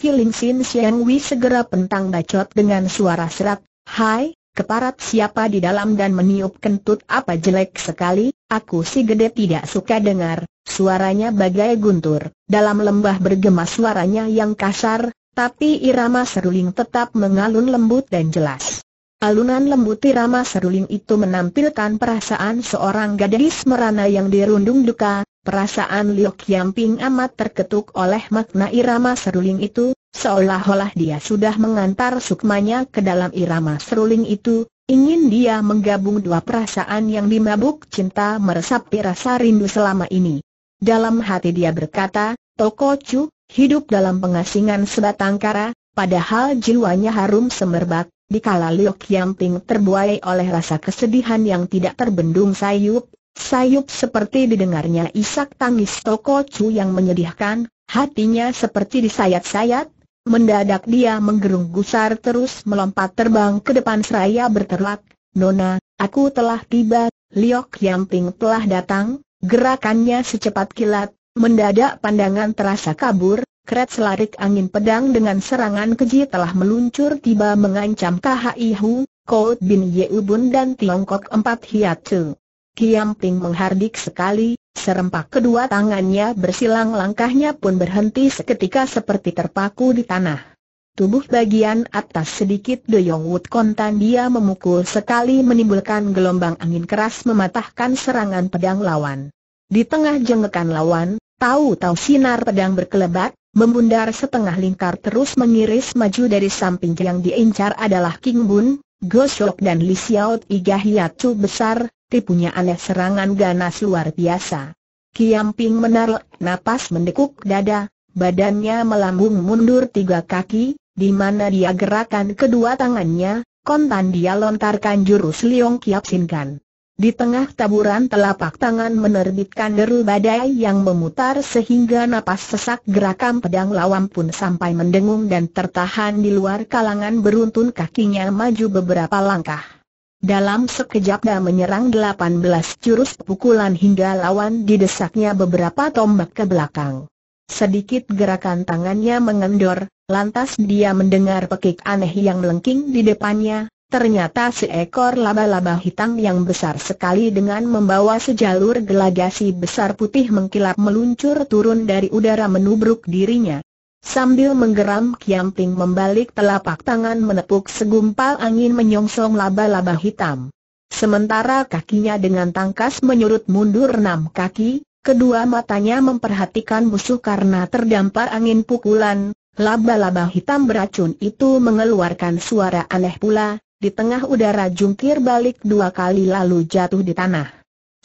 Kiling Sin Siang Wei segera pentang bacot dengan suara serak, Hai, keparat siapa di dalam dan meniup kentut apa jelek sekali, aku si gede tidak suka dengar, suaranya bagai guntur, dalam lembah bergema suaranya yang kasar, tapi irama seruling tetap mengalun lembut dan jelas. Alunan lembut irama seruling itu menampilkan perasaan seorang gadis merana yang dirundung duka, Perasaan Liu Qiangping amat terketuk oleh makna irama seruling itu, seolah-olah dia sudah mengantar sukmanya ke dalam irama seruling itu, ingin dia menggabung dua perasaan yang dimabuk cinta meresapi rasa rindu selama ini. Dalam hati dia berkata, Toko Chu, hidup dalam pengasingan sebatang kara, padahal jiwanya harum semerbak, dikala Liu Qiangping terbuai oleh rasa kesedihan yang tidak terbendung sayup, Sayup seperti didengarnya isak tangis Toko Chu yang menyedihkan, hatinya seperti disayat-sayat, mendadak dia menggerung gusar terus melompat terbang ke depan seraya berterlak, Nona, aku telah tiba, Liok Yamping telah datang, gerakannya secepat kilat, mendadak pandangan terasa kabur, kret selarik angin pedang dengan serangan keji telah meluncur tiba mengancam KHI Hu, Kout Bin Yeubun dan Tiongkok Empat Hiatu. Kiam Ping menghardik sekali, serempak kedua tangannya bersilang langkahnya pun berhenti seketika seperti terpaku di tanah. Tubuh bagian atas sedikit doyong Wut kontan dia memukul sekali menimbulkan gelombang angin keras mematahkan serangan pedang lawan. Di tengah jengekan lawan, tahu-tahu sinar pedang berkelebat, membundar setengah lingkar terus mengiris maju dari samping yang diincar adalah King Bun, Go dan Li Xiao besar, tipunya aneh serangan ganas luar biasa. Kiamping menarik napas mendekuk dada, badannya melambung mundur tiga kaki, di mana dia gerakan kedua tangannya, kontan dia lontarkan jurus Liong Kiap Sinkan. Di tengah taburan telapak tangan menerbitkan deru badai yang memutar sehingga napas sesak gerakan pedang lawan pun sampai mendengung dan tertahan di luar kalangan beruntun kakinya maju beberapa langkah. Dalam sekejap dia menyerang 18 jurus pukulan hingga lawan didesaknya beberapa tombak ke belakang. Sedikit gerakan tangannya mengendor, lantas dia mendengar pekik aneh yang melengking di depannya, ternyata seekor laba-laba hitam yang besar sekali dengan membawa sejalur gelagasi besar putih mengkilap meluncur turun dari udara menubruk dirinya. Sambil menggeram Kiamping membalik telapak tangan menepuk segumpal angin menyongsong laba-laba hitam. Sementara kakinya dengan tangkas menyurut mundur enam kaki, kedua matanya memperhatikan musuh karena terdampar angin pukulan, laba-laba hitam beracun itu mengeluarkan suara aneh pula, di tengah udara jungkir balik dua kali lalu jatuh di tanah.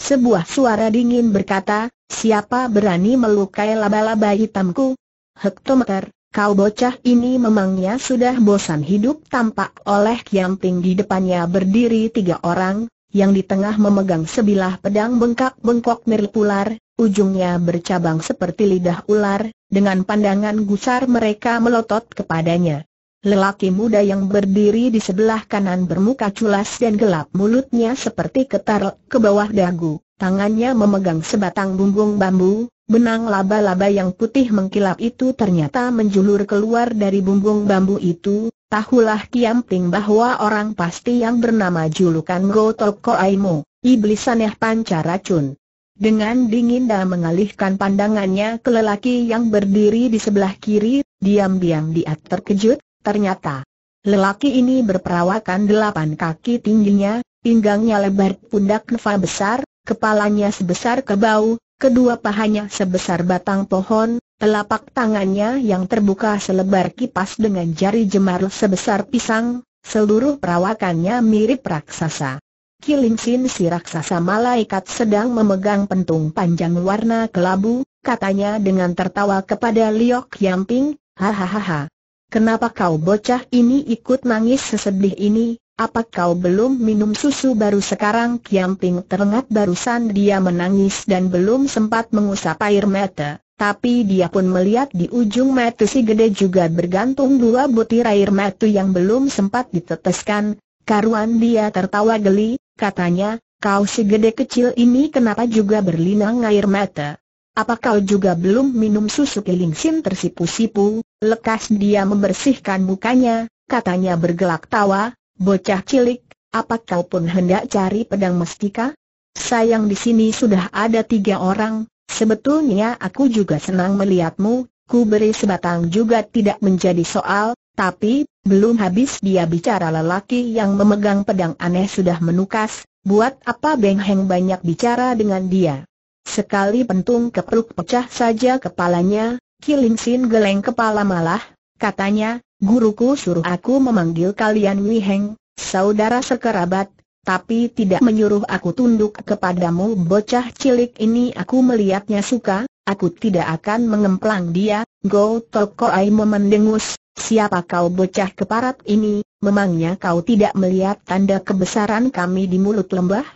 Sebuah suara dingin berkata, siapa berani melukai laba-laba hitamku? hektometer, kau bocah ini memangnya sudah bosan hidup tampak oleh Kiamping di depannya berdiri tiga orang, yang di tengah memegang sebilah pedang bengkak-bengkok mirip ular, ujungnya bercabang seperti lidah ular, dengan pandangan gusar mereka melotot kepadanya. Lelaki muda yang berdiri di sebelah kanan bermuka culas dan gelap mulutnya seperti ketar ke bawah dagu, tangannya memegang sebatang bumbung bambu, Benang laba-laba yang putih mengkilap itu ternyata menjulur keluar dari bumbung bambu itu, tahulah Kiam Ting bahwa orang pasti yang bernama julukan Gotok Koaimo, iblis aneh panca racun. Dengan dingin dan mengalihkan pandangannya ke lelaki yang berdiri di sebelah kiri, diam-diam dia terkejut, ternyata. Lelaki ini berperawakan delapan kaki tingginya, pinggangnya lebar pundak nefa besar, kepalanya sebesar kebau, kedua pahanya sebesar batang pohon, telapak tangannya yang terbuka selebar kipas dengan jari jemar sebesar pisang, seluruh perawakannya mirip raksasa. Kiling si raksasa malaikat sedang memegang pentung panjang warna kelabu, katanya dengan tertawa kepada Liok Yamping, hahaha. Kenapa kau bocah ini ikut nangis sesedih ini, apa kau belum minum susu baru sekarang? Kiamping terengat barusan dia menangis dan belum sempat mengusap air mata, tapi dia pun melihat di ujung mata si gede juga bergantung dua butir air mata yang belum sempat diteteskan. Karuan dia tertawa geli, katanya, kau si gede kecil ini kenapa juga berlinang air mata? Apa kau juga belum minum susu keling tersipu-sipu? Lekas dia membersihkan mukanya, katanya bergelak tawa, Bocah cilik, apa kau pun hendak cari pedang mestika? Sayang di sini sudah ada tiga orang, sebetulnya aku juga senang melihatmu, ku beri sebatang juga tidak menjadi soal, tapi, belum habis dia bicara lelaki yang memegang pedang aneh sudah menukas, buat apa Beng Heng banyak bicara dengan dia? Sekali pentung keperuk pecah saja kepalanya, Kilingsin geleng kepala malah, katanya, Guruku suruh aku memanggil kalian Wei saudara sekerabat, tapi tidak menyuruh aku tunduk kepadamu bocah cilik ini aku melihatnya suka, aku tidak akan mengemplang dia, Go toko Tokoai memendengus, siapa kau bocah keparat ini, memangnya kau tidak melihat tanda kebesaran kami di mulut lembah?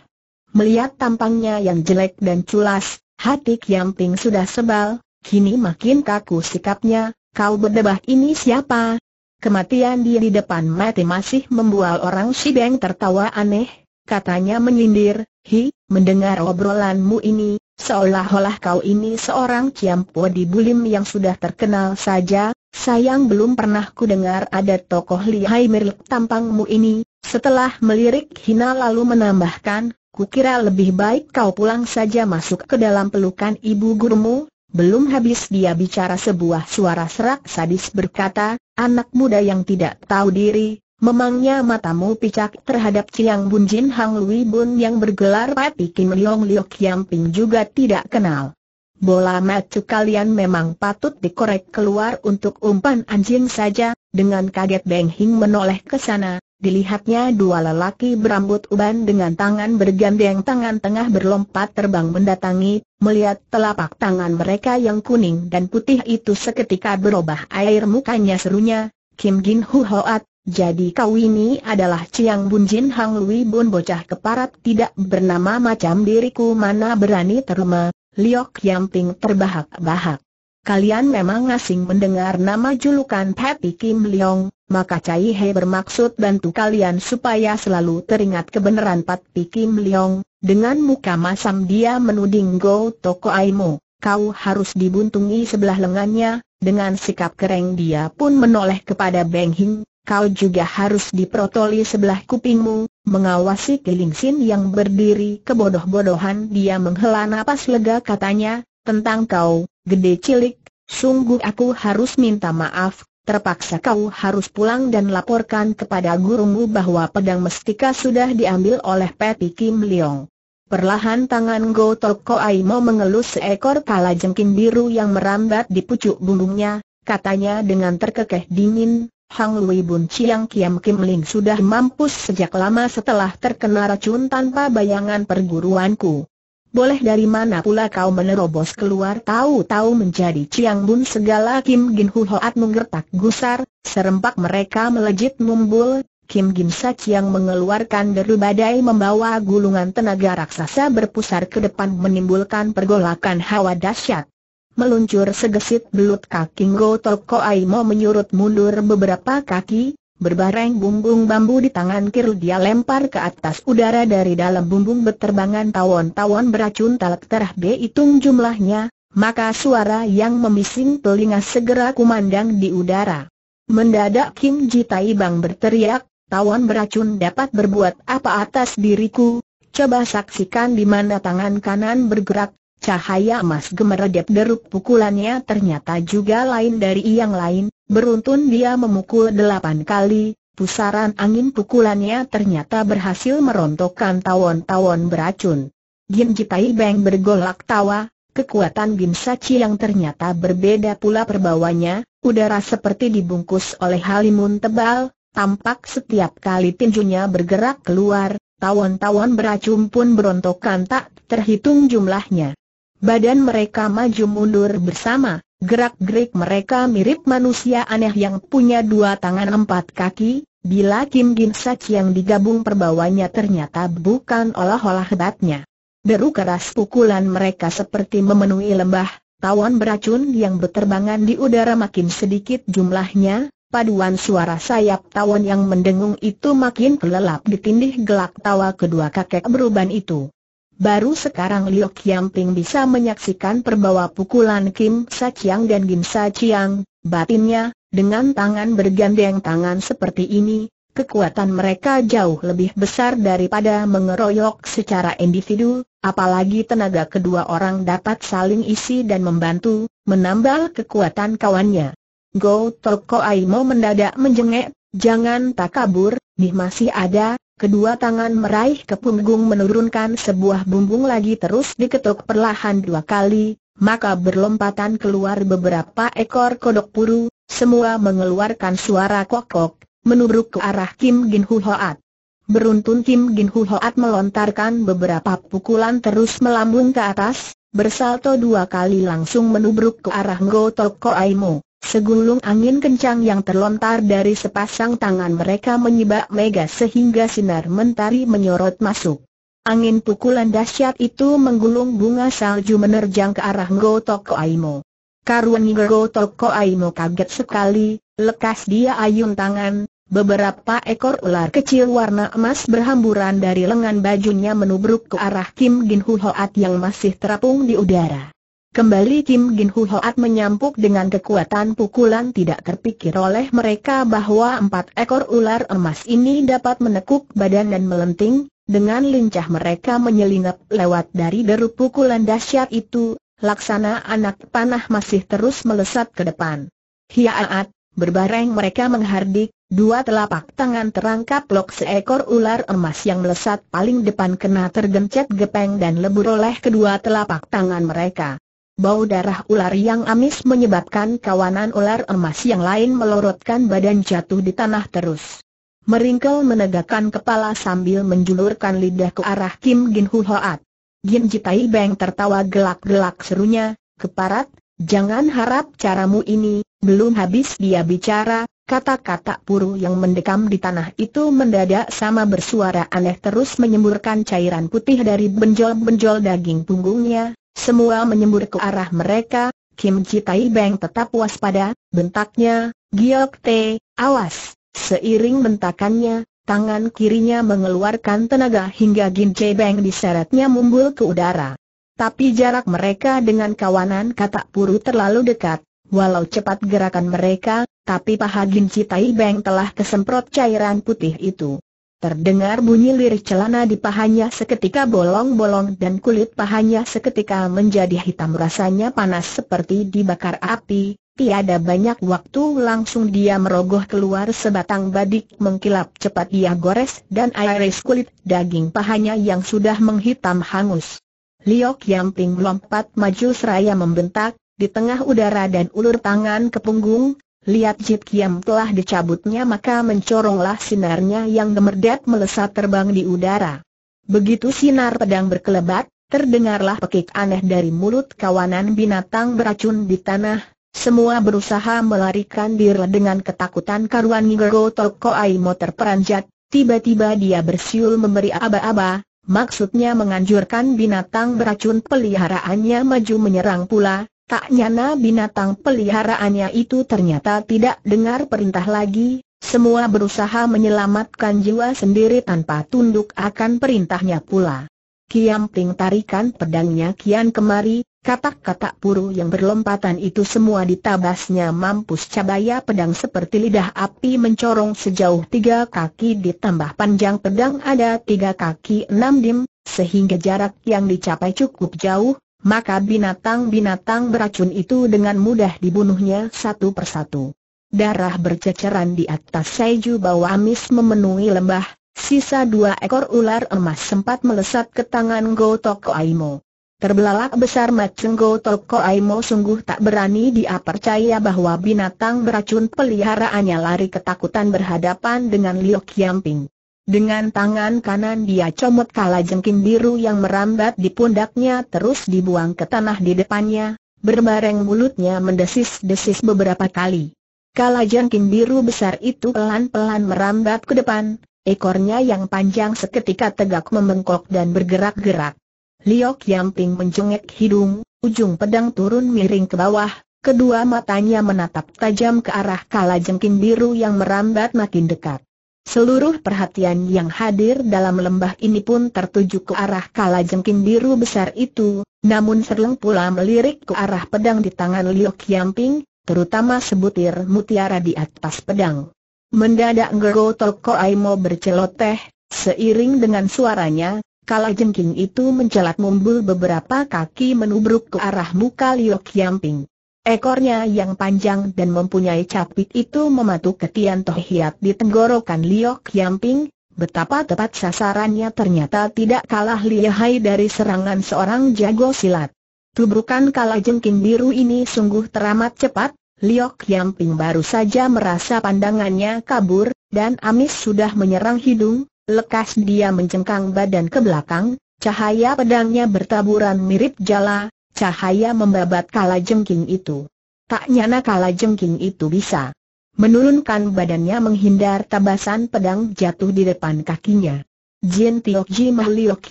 Melihat tampangnya yang jelek dan culas, hati Kiamping sudah sebal, kini makin kaku sikapnya, kau berdebah ini siapa, Kematian dia di depan mati masih membual orang Beng tertawa aneh, katanya menyindir, Hi, mendengar obrolanmu ini, seolah-olah kau ini seorang ciampu di Bulim yang sudah terkenal saja, sayang belum pernah ku dengar ada tokoh lihai mirip tampangmu ini, setelah melirik hina lalu menambahkan, kukira lebih baik kau pulang saja masuk ke dalam pelukan ibu gurumu, belum habis dia bicara sebuah suara serak sadis berkata, anak muda yang tidak tahu diri, memangnya matamu picak terhadap Ciang Bun Jin Hang Lui Bun yang bergelar Pati Kim Leong Liok Yang Ping juga tidak kenal. Bola macu kalian memang patut dikorek keluar untuk umpan anjing saja, dengan kaget Beng Hing menoleh ke sana, Dilihatnya dua lelaki berambut uban dengan tangan bergandeng tangan tengah berlompat terbang mendatangi, melihat telapak tangan mereka yang kuning dan putih itu seketika berubah air mukanya serunya, Kim Gin Hu Hoat, jadi kau ini adalah Chiang Bun Jin Hang Lui Bun bocah keparat tidak bernama macam diriku mana berani terlema. Liok Yang Yamping terbahak-bahak. Kalian memang asing mendengar nama julukan Happy Kim Leong, maka Cai He bermaksud bantu kalian supaya selalu teringat kebenaran Pat Kim Leong. Dengan muka masam dia menuding Go Toko Aimo, kau harus dibuntungi sebelah lengannya, dengan sikap kereng dia pun menoleh kepada Beng Hing, kau juga harus diprotoli sebelah kupingmu, mengawasi Kiling Sin yang berdiri kebodoh-bodohan dia menghela napas lega katanya, tentang kau, gede cilik, sungguh aku harus minta maaf terpaksa kau harus pulang dan laporkan kepada gurumu bahwa pedang mestika sudah diambil oleh Peti Kim Leong. Perlahan tangan Go Toko Aimo mengelus seekor pala jengking biru yang merambat di pucuk bumbungnya, katanya dengan terkekeh dingin, Hang Lui Bun Chiang Kiam Kim Ling sudah mampus sejak lama setelah terkena racun tanpa bayangan perguruanku. Boleh dari mana pula kau menerobos keluar tahu-tahu menjadi Chiang Bun segala Kim Gin Hu Hoat menggertak gusar, serempak mereka melejit mumbul, Kim Gin Sa yang mengeluarkan deru badai membawa gulungan tenaga raksasa berpusar ke depan menimbulkan pergolakan hawa dahsyat. Meluncur segesit belut kaki Ngo Toko Aimo menyurut mundur beberapa kaki, Berbareng bumbung bambu di tangan kiri dia lempar ke atas udara dari dalam bumbung beterbangan tawon-tawon beracun talak terah hitung jumlahnya, maka suara yang memising telinga segera kumandang di udara. Mendadak Kim Ji Tai Bang berteriak, tawon beracun dapat berbuat apa atas diriku, coba saksikan di mana tangan kanan bergerak, cahaya emas gemeredep derup pukulannya ternyata juga lain dari yang lain, Beruntun dia memukul delapan kali, pusaran angin pukulannya ternyata berhasil merontokkan tawon-tawon beracun. Jin Jitai Beng bergolak tawa, kekuatan Gin Sachi yang ternyata berbeda pula perbawanya, udara seperti dibungkus oleh halimun tebal, tampak setiap kali tinjunya bergerak keluar, tawon-tawon beracun pun berontokan tak terhitung jumlahnya. Badan mereka maju mundur bersama, Gerak-gerik mereka mirip manusia aneh yang punya dua tangan empat kaki, bila Kim Gin Sak yang digabung perbawanya ternyata bukan olah-olah hebatnya. Deru keras pukulan mereka seperti memenuhi lembah, tawon beracun yang berterbangan di udara makin sedikit jumlahnya, paduan suara sayap tawon yang mendengung itu makin kelelap ditindih gelak tawa kedua kakek beruban itu. Baru sekarang Liu Qiangping bisa menyaksikan perbawa pukulan Kim Sachyang dan Sa Sachyang, batinnya, dengan tangan bergandeng tangan seperti ini, kekuatan mereka jauh lebih besar daripada mengeroyok secara individu, apalagi tenaga kedua orang dapat saling isi dan membantu, menambal kekuatan kawannya. Go Toko Aimo mendadak menjengek, jangan tak kabur, nih masih ada, Kedua tangan meraih ke punggung menurunkan sebuah bumbung lagi terus diketuk perlahan dua kali, maka berlompatan keluar beberapa ekor kodok puru, semua mengeluarkan suara kokok, menubruk ke arah Kim Gin Hu Hoat. Beruntun Kim Gin Hu Hoat melontarkan beberapa pukulan terus melambung ke atas, bersalto dua kali langsung menubruk ke arah Ngo Tok Koaimo. Segulung angin kencang yang terlontar dari sepasang tangan mereka menyibak Mega sehingga sinar mentari menyorot masuk. Angin pukulan dahsyat itu menggulung bunga salju menerjang ke arah Toko Aimo. Karuan Toko Aimo kaget sekali, lekas dia ayun tangan, beberapa ekor ular kecil warna emas berhamburan dari lengan bajunya menubruk ke arah Kim Gin Hoat yang masih terapung di udara. Kembali Kim Gin Hu Hoat menyampuk dengan kekuatan pukulan tidak terpikir oleh mereka bahwa empat ekor ular emas ini dapat menekuk badan dan melenting, dengan lincah mereka menyelinap lewat dari deru pukulan dahsyat itu, laksana anak panah masih terus melesat ke depan. Hiaat, berbareng mereka menghardik, dua telapak tangan terangkap lok seekor ular emas yang melesat paling depan kena tergencet gepeng dan lebur oleh kedua telapak tangan mereka. Bau darah ular yang amis menyebabkan kawanan ular emas yang lain melorotkan badan jatuh di tanah terus. Meringkel menegakkan kepala sambil menjulurkan lidah ke arah Kim Gin Hu Hoat. Gin Jitai Beng tertawa gelak-gelak serunya, keparat, jangan harap caramu ini, belum habis dia bicara, kata-kata puru yang mendekam di tanah itu mendadak sama bersuara aneh terus menyemburkan cairan putih dari benjol-benjol daging punggungnya, semua menyembur ke arah mereka, Kim Tai Beng tetap waspada, bentaknya, Giok Te, awas. Seiring bentakannya, tangan kirinya mengeluarkan tenaga hingga Gin Jai Beng diseretnya mumbul ke udara. Tapi jarak mereka dengan kawanan katak puru terlalu dekat, walau cepat gerakan mereka, tapi paha Gin Tai Beng telah kesemprot cairan putih itu. Terdengar bunyi lirik celana di pahanya seketika bolong-bolong dan kulit pahanya seketika menjadi hitam rasanya panas seperti dibakar api, tiada banyak waktu langsung dia merogoh keluar sebatang badik mengkilap cepat dia gores dan iris kulit daging pahanya yang sudah menghitam hangus. Liok yang Yamping melompat maju seraya membentak, di tengah udara dan ulur tangan ke punggung, Lihat Jit Kiam telah dicabutnya maka mencoronglah sinarnya yang gemerdet melesat terbang di udara. Begitu sinar pedang berkelebat, terdengarlah pekik aneh dari mulut kawanan binatang beracun di tanah, semua berusaha melarikan diri dengan ketakutan karuan Ngero Aimo terperanjat, tiba-tiba dia bersiul memberi aba-aba, maksudnya menganjurkan binatang beracun peliharaannya maju menyerang pula, Tak nyana binatang peliharaannya itu ternyata tidak dengar perintah lagi, semua berusaha menyelamatkan jiwa sendiri tanpa tunduk akan perintahnya pula. Kiam Ping tarikan pedangnya kian kemari, Katak-katak puru yang berlompatan itu semua ditabasnya mampus cabaya pedang seperti lidah api mencorong sejauh tiga kaki ditambah panjang pedang ada tiga kaki enam dim, sehingga jarak yang dicapai cukup jauh, maka binatang-binatang beracun itu dengan mudah dibunuhnya satu persatu. Darah berceceran di atas seju bawah amis memenuhi lembah, sisa dua ekor ular emas sempat melesat ke tangan Gotoko Aimo. Terbelalak besar macam Gotoko Aimo sungguh tak berani dia percaya bahwa binatang beracun peliharaannya lari ketakutan berhadapan dengan Liu Kiamping. Dengan tangan kanan dia comot kala jengking biru yang merambat di pundaknya terus dibuang ke tanah di depannya, berbareng mulutnya mendesis-desis beberapa kali. Kala jengking biru besar itu pelan-pelan merambat ke depan, ekornya yang panjang seketika tegak membengkok dan bergerak-gerak. Liok Ping mencungek hidung, ujung pedang turun miring ke bawah, kedua matanya menatap tajam ke arah kala jengking biru yang merambat makin dekat. Seluruh perhatian yang hadir dalam lembah ini pun tertuju ke arah kala jengking biru besar itu, namun Serleng pula melirik ke arah pedang di tangan Liu Qiangping, terutama sebutir mutiara di atas pedang. Mendadak Gero Toko Aimo berceloteh, seiring dengan suaranya, kala jengking itu mencelat mumbul beberapa kaki menubruk ke arah muka Liu Qiangping. Ekornya yang panjang dan mempunyai capit itu mematuk ke Tian Toh Hiat di tenggorokan Liok Yamping, betapa tepat sasarannya ternyata tidak kalah lihai dari serangan seorang jago silat. Tubrukan jengking biru ini sungguh teramat cepat, Liok Yamping baru saja merasa pandangannya kabur, dan amis sudah menyerang hidung, lekas dia mencengkang badan ke belakang, cahaya pedangnya bertaburan mirip jala, cahaya membabat kala jengking itu. Tak nyana kala jengking itu bisa menurunkan badannya menghindar tabasan pedang jatuh di depan kakinya. Jin Tiok Ji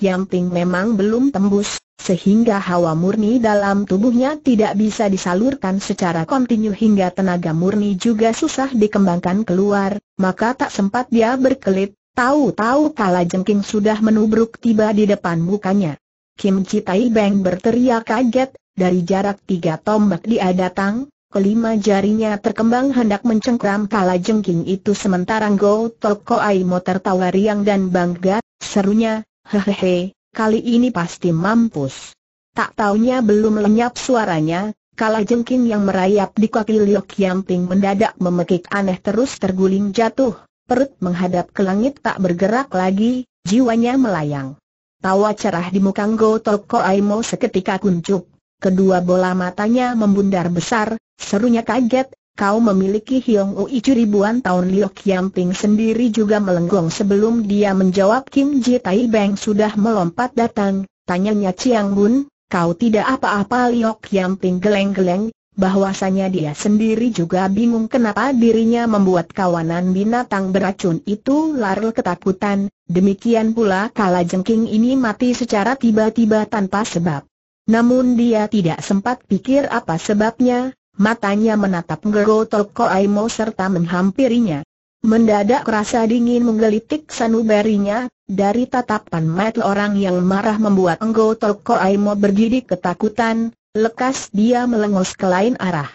yang Ting memang belum tembus, sehingga hawa murni dalam tubuhnya tidak bisa disalurkan secara kontinu hingga tenaga murni juga susah dikembangkan keluar, maka tak sempat dia berkelit, tahu-tahu kala jengking sudah menubruk tiba di depan mukanya. Kim Chitai Beng berteriak kaget, dari jarak tiga tombak dia datang, kelima jarinya terkembang hendak mencengkram kala jengking itu sementara Go Toko Aimo tertawa riang dan bangga, serunya, hehehe, kali ini pasti mampus. Tak taunya belum lenyap suaranya, kala jengking yang merayap di kaki Liok Yamping mendadak memekik aneh terus terguling jatuh, perut menghadap ke langit tak bergerak lagi, jiwanya melayang. Tawa cerah di muka Toko Aimo seketika kuncup. Kedua bola matanya membundar besar, serunya kaget, kau memiliki Hiong Uicu ribuan tahun Liu ping sendiri juga melenggong sebelum dia menjawab Kim Ji Tai Beng sudah melompat datang, tanyanya Chiang Bun, kau tidak apa-apa Liu ping geleng-geleng, bahwasanya dia sendiri juga bingung kenapa dirinya membuat kawanan binatang beracun itu larut ketakutan, demikian pula kala jengking ini mati secara tiba-tiba tanpa sebab. Namun dia tidak sempat pikir apa sebabnya, matanya menatap Tolko Aimo serta menghampirinya. Mendadak rasa dingin menggelitik sanubarinya, dari tatapan mata orang yang marah membuat Tolko Aimo bergidik ketakutan, Lekas dia melengos ke lain arah.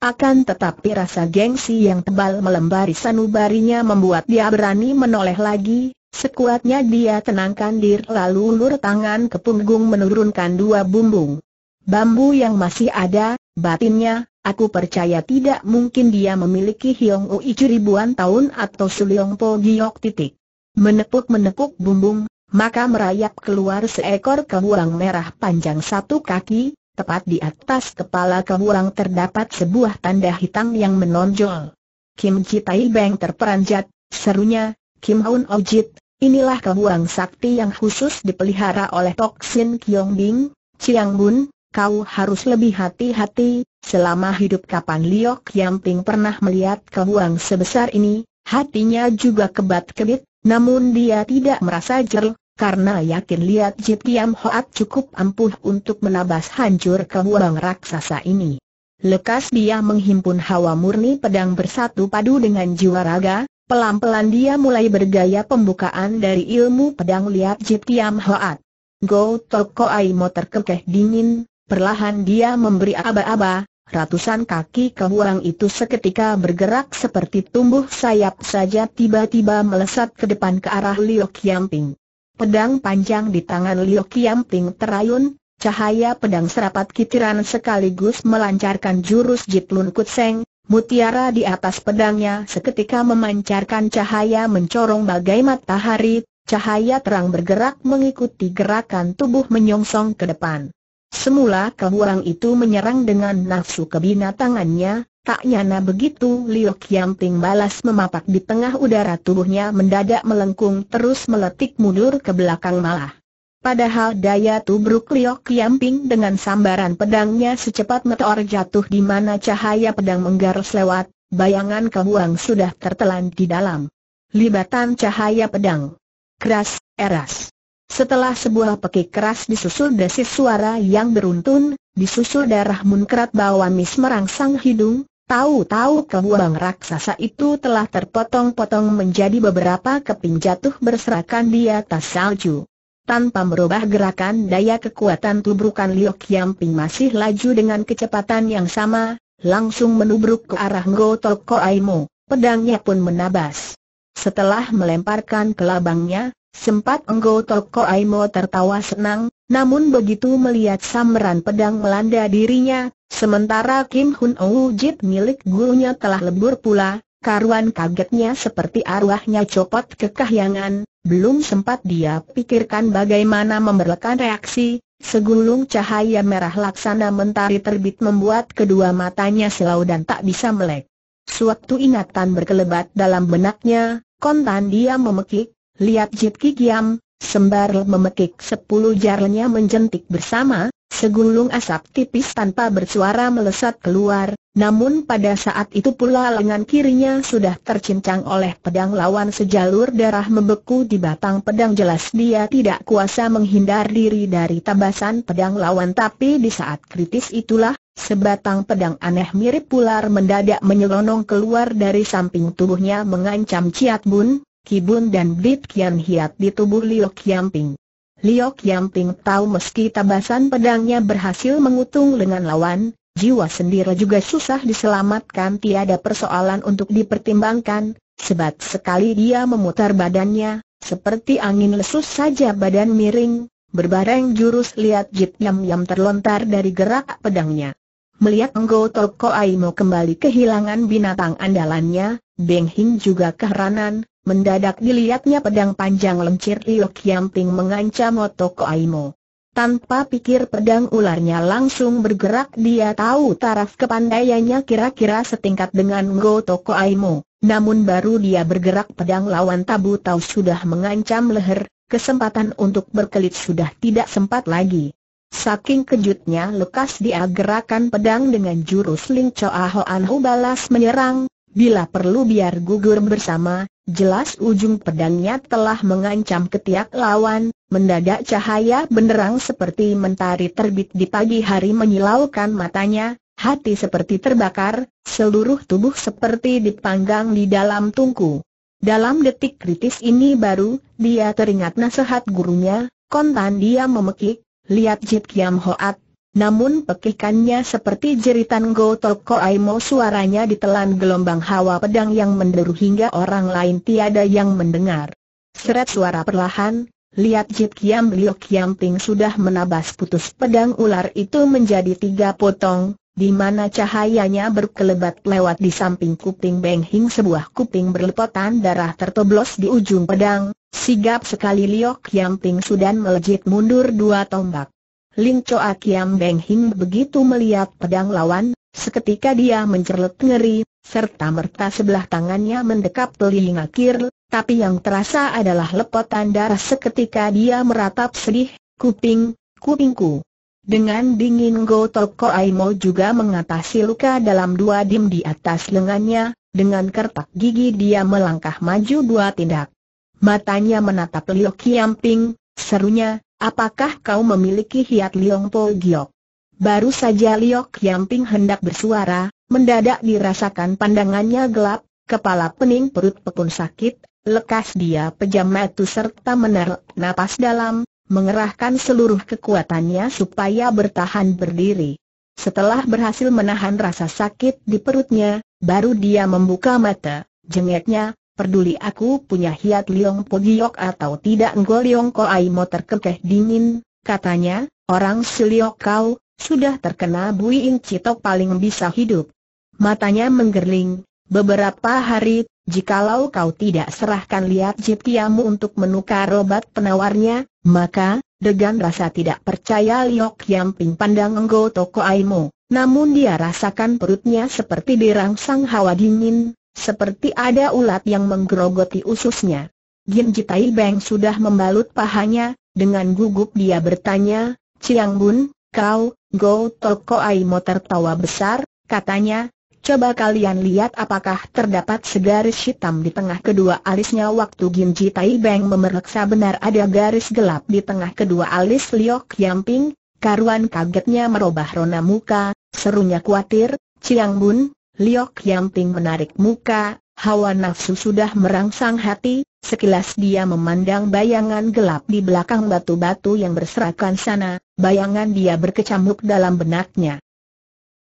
Akan tetapi rasa gengsi yang tebal melembari sanubarinya membuat dia berani menoleh lagi, sekuatnya dia tenangkan diri lalu ulur tangan ke punggung menurunkan dua bumbung. Bambu yang masih ada, batinnya, aku percaya tidak mungkin dia memiliki Hiong Ui ribuan tahun atau Suliong Po Giok titik. Menepuk-menepuk bumbung, maka merayap keluar seekor kebuang merah panjang satu kaki, Tepat di atas kepala kemurang terdapat sebuah tanda hitam yang menonjol. Kim Ji Tai Beng terperanjat, serunya, Kim Hoon Ojit, inilah kemurang sakti yang khusus dipelihara oleh Toxin Kiong Bing, Chiang Bun, kau harus lebih hati-hati, selama hidup kapan Liok Yang Yamping pernah melihat kemurang sebesar ini, hatinya juga kebat-kebit, namun dia tidak merasa jeruk karena yakin lihat Jit Kiam Hoat cukup ampuh untuk menabas hancur ke raksasa ini. Lekas dia menghimpun hawa murni pedang bersatu padu dengan jiwa raga, pelan-pelan dia mulai bergaya pembukaan dari ilmu pedang lihat Jit Kiam Hoat. Go Toko Aimo terkekeh dingin, perlahan dia memberi aba-aba, ratusan kaki kebuang itu seketika bergerak seperti tumbuh sayap saja tiba-tiba melesat ke depan ke arah Liu Kiamping. Pedang panjang di tangan Liu Qiangping terayun, cahaya pedang serapat kitiran sekaligus melancarkan jurus Jitlun Kutseng, mutiara di atas pedangnya seketika memancarkan cahaya mencorong bagai matahari, cahaya terang bergerak mengikuti gerakan tubuh menyongsong ke depan. Semula kehuang itu menyerang dengan nafsu kebinatangannya, Tak yana begitu Liu Qianting balas memapak di tengah udara tubuhnya mendadak melengkung terus meletik mundur ke belakang malah. Padahal daya tubruk Liu Qianting dengan sambaran pedangnya secepat meteor jatuh di mana cahaya pedang menggaris lewat, bayangan kebuang sudah tertelan di dalam. Libatan cahaya pedang. Keras, eras. Setelah sebuah pekik keras disusul desis suara yang beruntun, disusul darah munkrat bawah mis merangsang hidung, Tahu-tahu kehuang raksasa itu telah terpotong-potong menjadi beberapa keping jatuh berserakan di atas salju. Tanpa merubah gerakan daya kekuatan tubrukan Liok Yamping masih laju dengan kecepatan yang sama, langsung menubruk ke arah Toko Koaimo, pedangnya pun menabas. Setelah melemparkan ke labangnya, sempat Toko Koaimo tertawa senang, namun begitu melihat samaran pedang melanda dirinya, sementara Kim Hun Jit milik gurunya telah lebur pula, karuan kagetnya seperti arwahnya copot kekahyangan. belum sempat dia pikirkan bagaimana memerlukan reaksi, segulung cahaya merah laksana mentari terbit membuat kedua matanya selau dan tak bisa melek. Suatu ingatan berkelebat dalam benaknya, kontan dia memekik, lihat Jit Giam. Sembar memekik sepuluh jarinya menjentik bersama, segulung asap tipis tanpa bersuara melesat keluar, namun pada saat itu pula lengan kirinya sudah tercincang oleh pedang lawan sejalur darah membeku di batang pedang jelas dia tidak kuasa menghindar diri dari tabasan pedang lawan tapi di saat kritis itulah, sebatang pedang aneh mirip pular mendadak menyelonong keluar dari samping tubuhnya mengancam Ciat Bun, Kibun dan Blit Kian Hiat di tubuh Liok Kiamping. Liok Kiamping tahu meski tabasan pedangnya berhasil mengutung lengan lawan, jiwa sendiri juga susah diselamatkan tiada persoalan untuk dipertimbangkan, sebab sekali dia memutar badannya, seperti angin lesus saja badan miring, berbareng jurus liat jit yam yam terlontar dari gerak pedangnya. Melihat Enggo Toko Aimo kembali kehilangan binatang andalannya, Beng Hing juga keheranan, mendadak dilihatnya pedang panjang lencir Liu Qiangping mengancam Otoko Aimo. Tanpa pikir pedang ularnya langsung bergerak dia tahu taraf kepandaiannya kira-kira setingkat dengan Ngo Toko Aimo. Namun baru dia bergerak pedang lawan Tabu tahu sudah mengancam leher, kesempatan untuk berkelit sudah tidak sempat lagi. Saking kejutnya lekas dia gerakan pedang dengan jurus Ling Choa Hoan Hu balas menyerang, bila perlu biar gugur bersama, jelas ujung pedangnya telah mengancam ketiak lawan, mendadak cahaya benderang seperti mentari terbit di pagi hari menyilaukan matanya, hati seperti terbakar, seluruh tubuh seperti dipanggang di dalam tungku. Dalam detik kritis ini baru, dia teringat nasihat gurunya, kontan dia memekik, lihat Jit Kiam Hoat, namun pekikannya seperti jeritan Go Toko Aimo suaranya ditelan gelombang hawa pedang yang menderu hingga orang lain tiada yang mendengar. Seret suara perlahan, lihat Jit Kiam Lio Kiam Ping sudah menabas putus pedang ular itu menjadi tiga potong, di mana cahayanya berkelebat lewat di samping kuping Beng Hing sebuah kuping berlepotan darah tertoblos di ujung pedang, sigap sekali Liok Kiam Ping sudah melejit mundur dua tombak. Ling Choa Kiam Beng Hing begitu melihat pedang lawan, seketika dia mencerlet ngeri, serta merta sebelah tangannya mendekap telinga Kir, tapi yang terasa adalah lepotan darah seketika dia meratap sedih, kuping, kupingku. Dengan dingin Go Toko Aimo juga mengatasi luka dalam dua dim di atas lengannya, dengan kertak gigi dia melangkah maju dua tindak. Matanya menatap Liu Kiamping, serunya, Apakah kau memiliki hiat Liong Po Giok? Baru saja Liok ping hendak bersuara, mendadak dirasakan pandangannya gelap, kepala pening perut pepun sakit, lekas dia pejam mata serta menarik napas dalam, mengerahkan seluruh kekuatannya supaya bertahan berdiri. Setelah berhasil menahan rasa sakit di perutnya, baru dia membuka mata, jengeknya, Peduli aku punya hiat liong pogiok atau tidak enggol liong koai mo terkekeh dingin, katanya, orang siliok kau, sudah terkena bui in citok paling bisa hidup. Matanya menggerling, beberapa hari, jikalau kau tidak serahkan liat jiptiamu untuk menukar obat penawarnya, maka, Degan rasa tidak percaya Liok yang Ping pandang enggo toko Aimo, namun dia rasakan perutnya seperti dirangsang hawa dingin, seperti ada ulat yang menggerogoti ususnya. Jin Jitai Beng sudah membalut pahanya, dengan gugup dia bertanya, Ciang Bun, kau, Go Toko Aimo tertawa besar, katanya, coba kalian lihat apakah terdapat segaris hitam di tengah kedua alisnya waktu Jin Jitai Beng memeriksa benar ada garis gelap di tengah kedua alis Liok Yamping, karuan kagetnya merubah rona muka, serunya khawatir, Ciang Bun, Liok yang ting menarik muka, hawa nafsu sudah merangsang hati, sekilas dia memandang bayangan gelap di belakang batu-batu yang berserakan sana, bayangan dia berkecamuk dalam benaknya.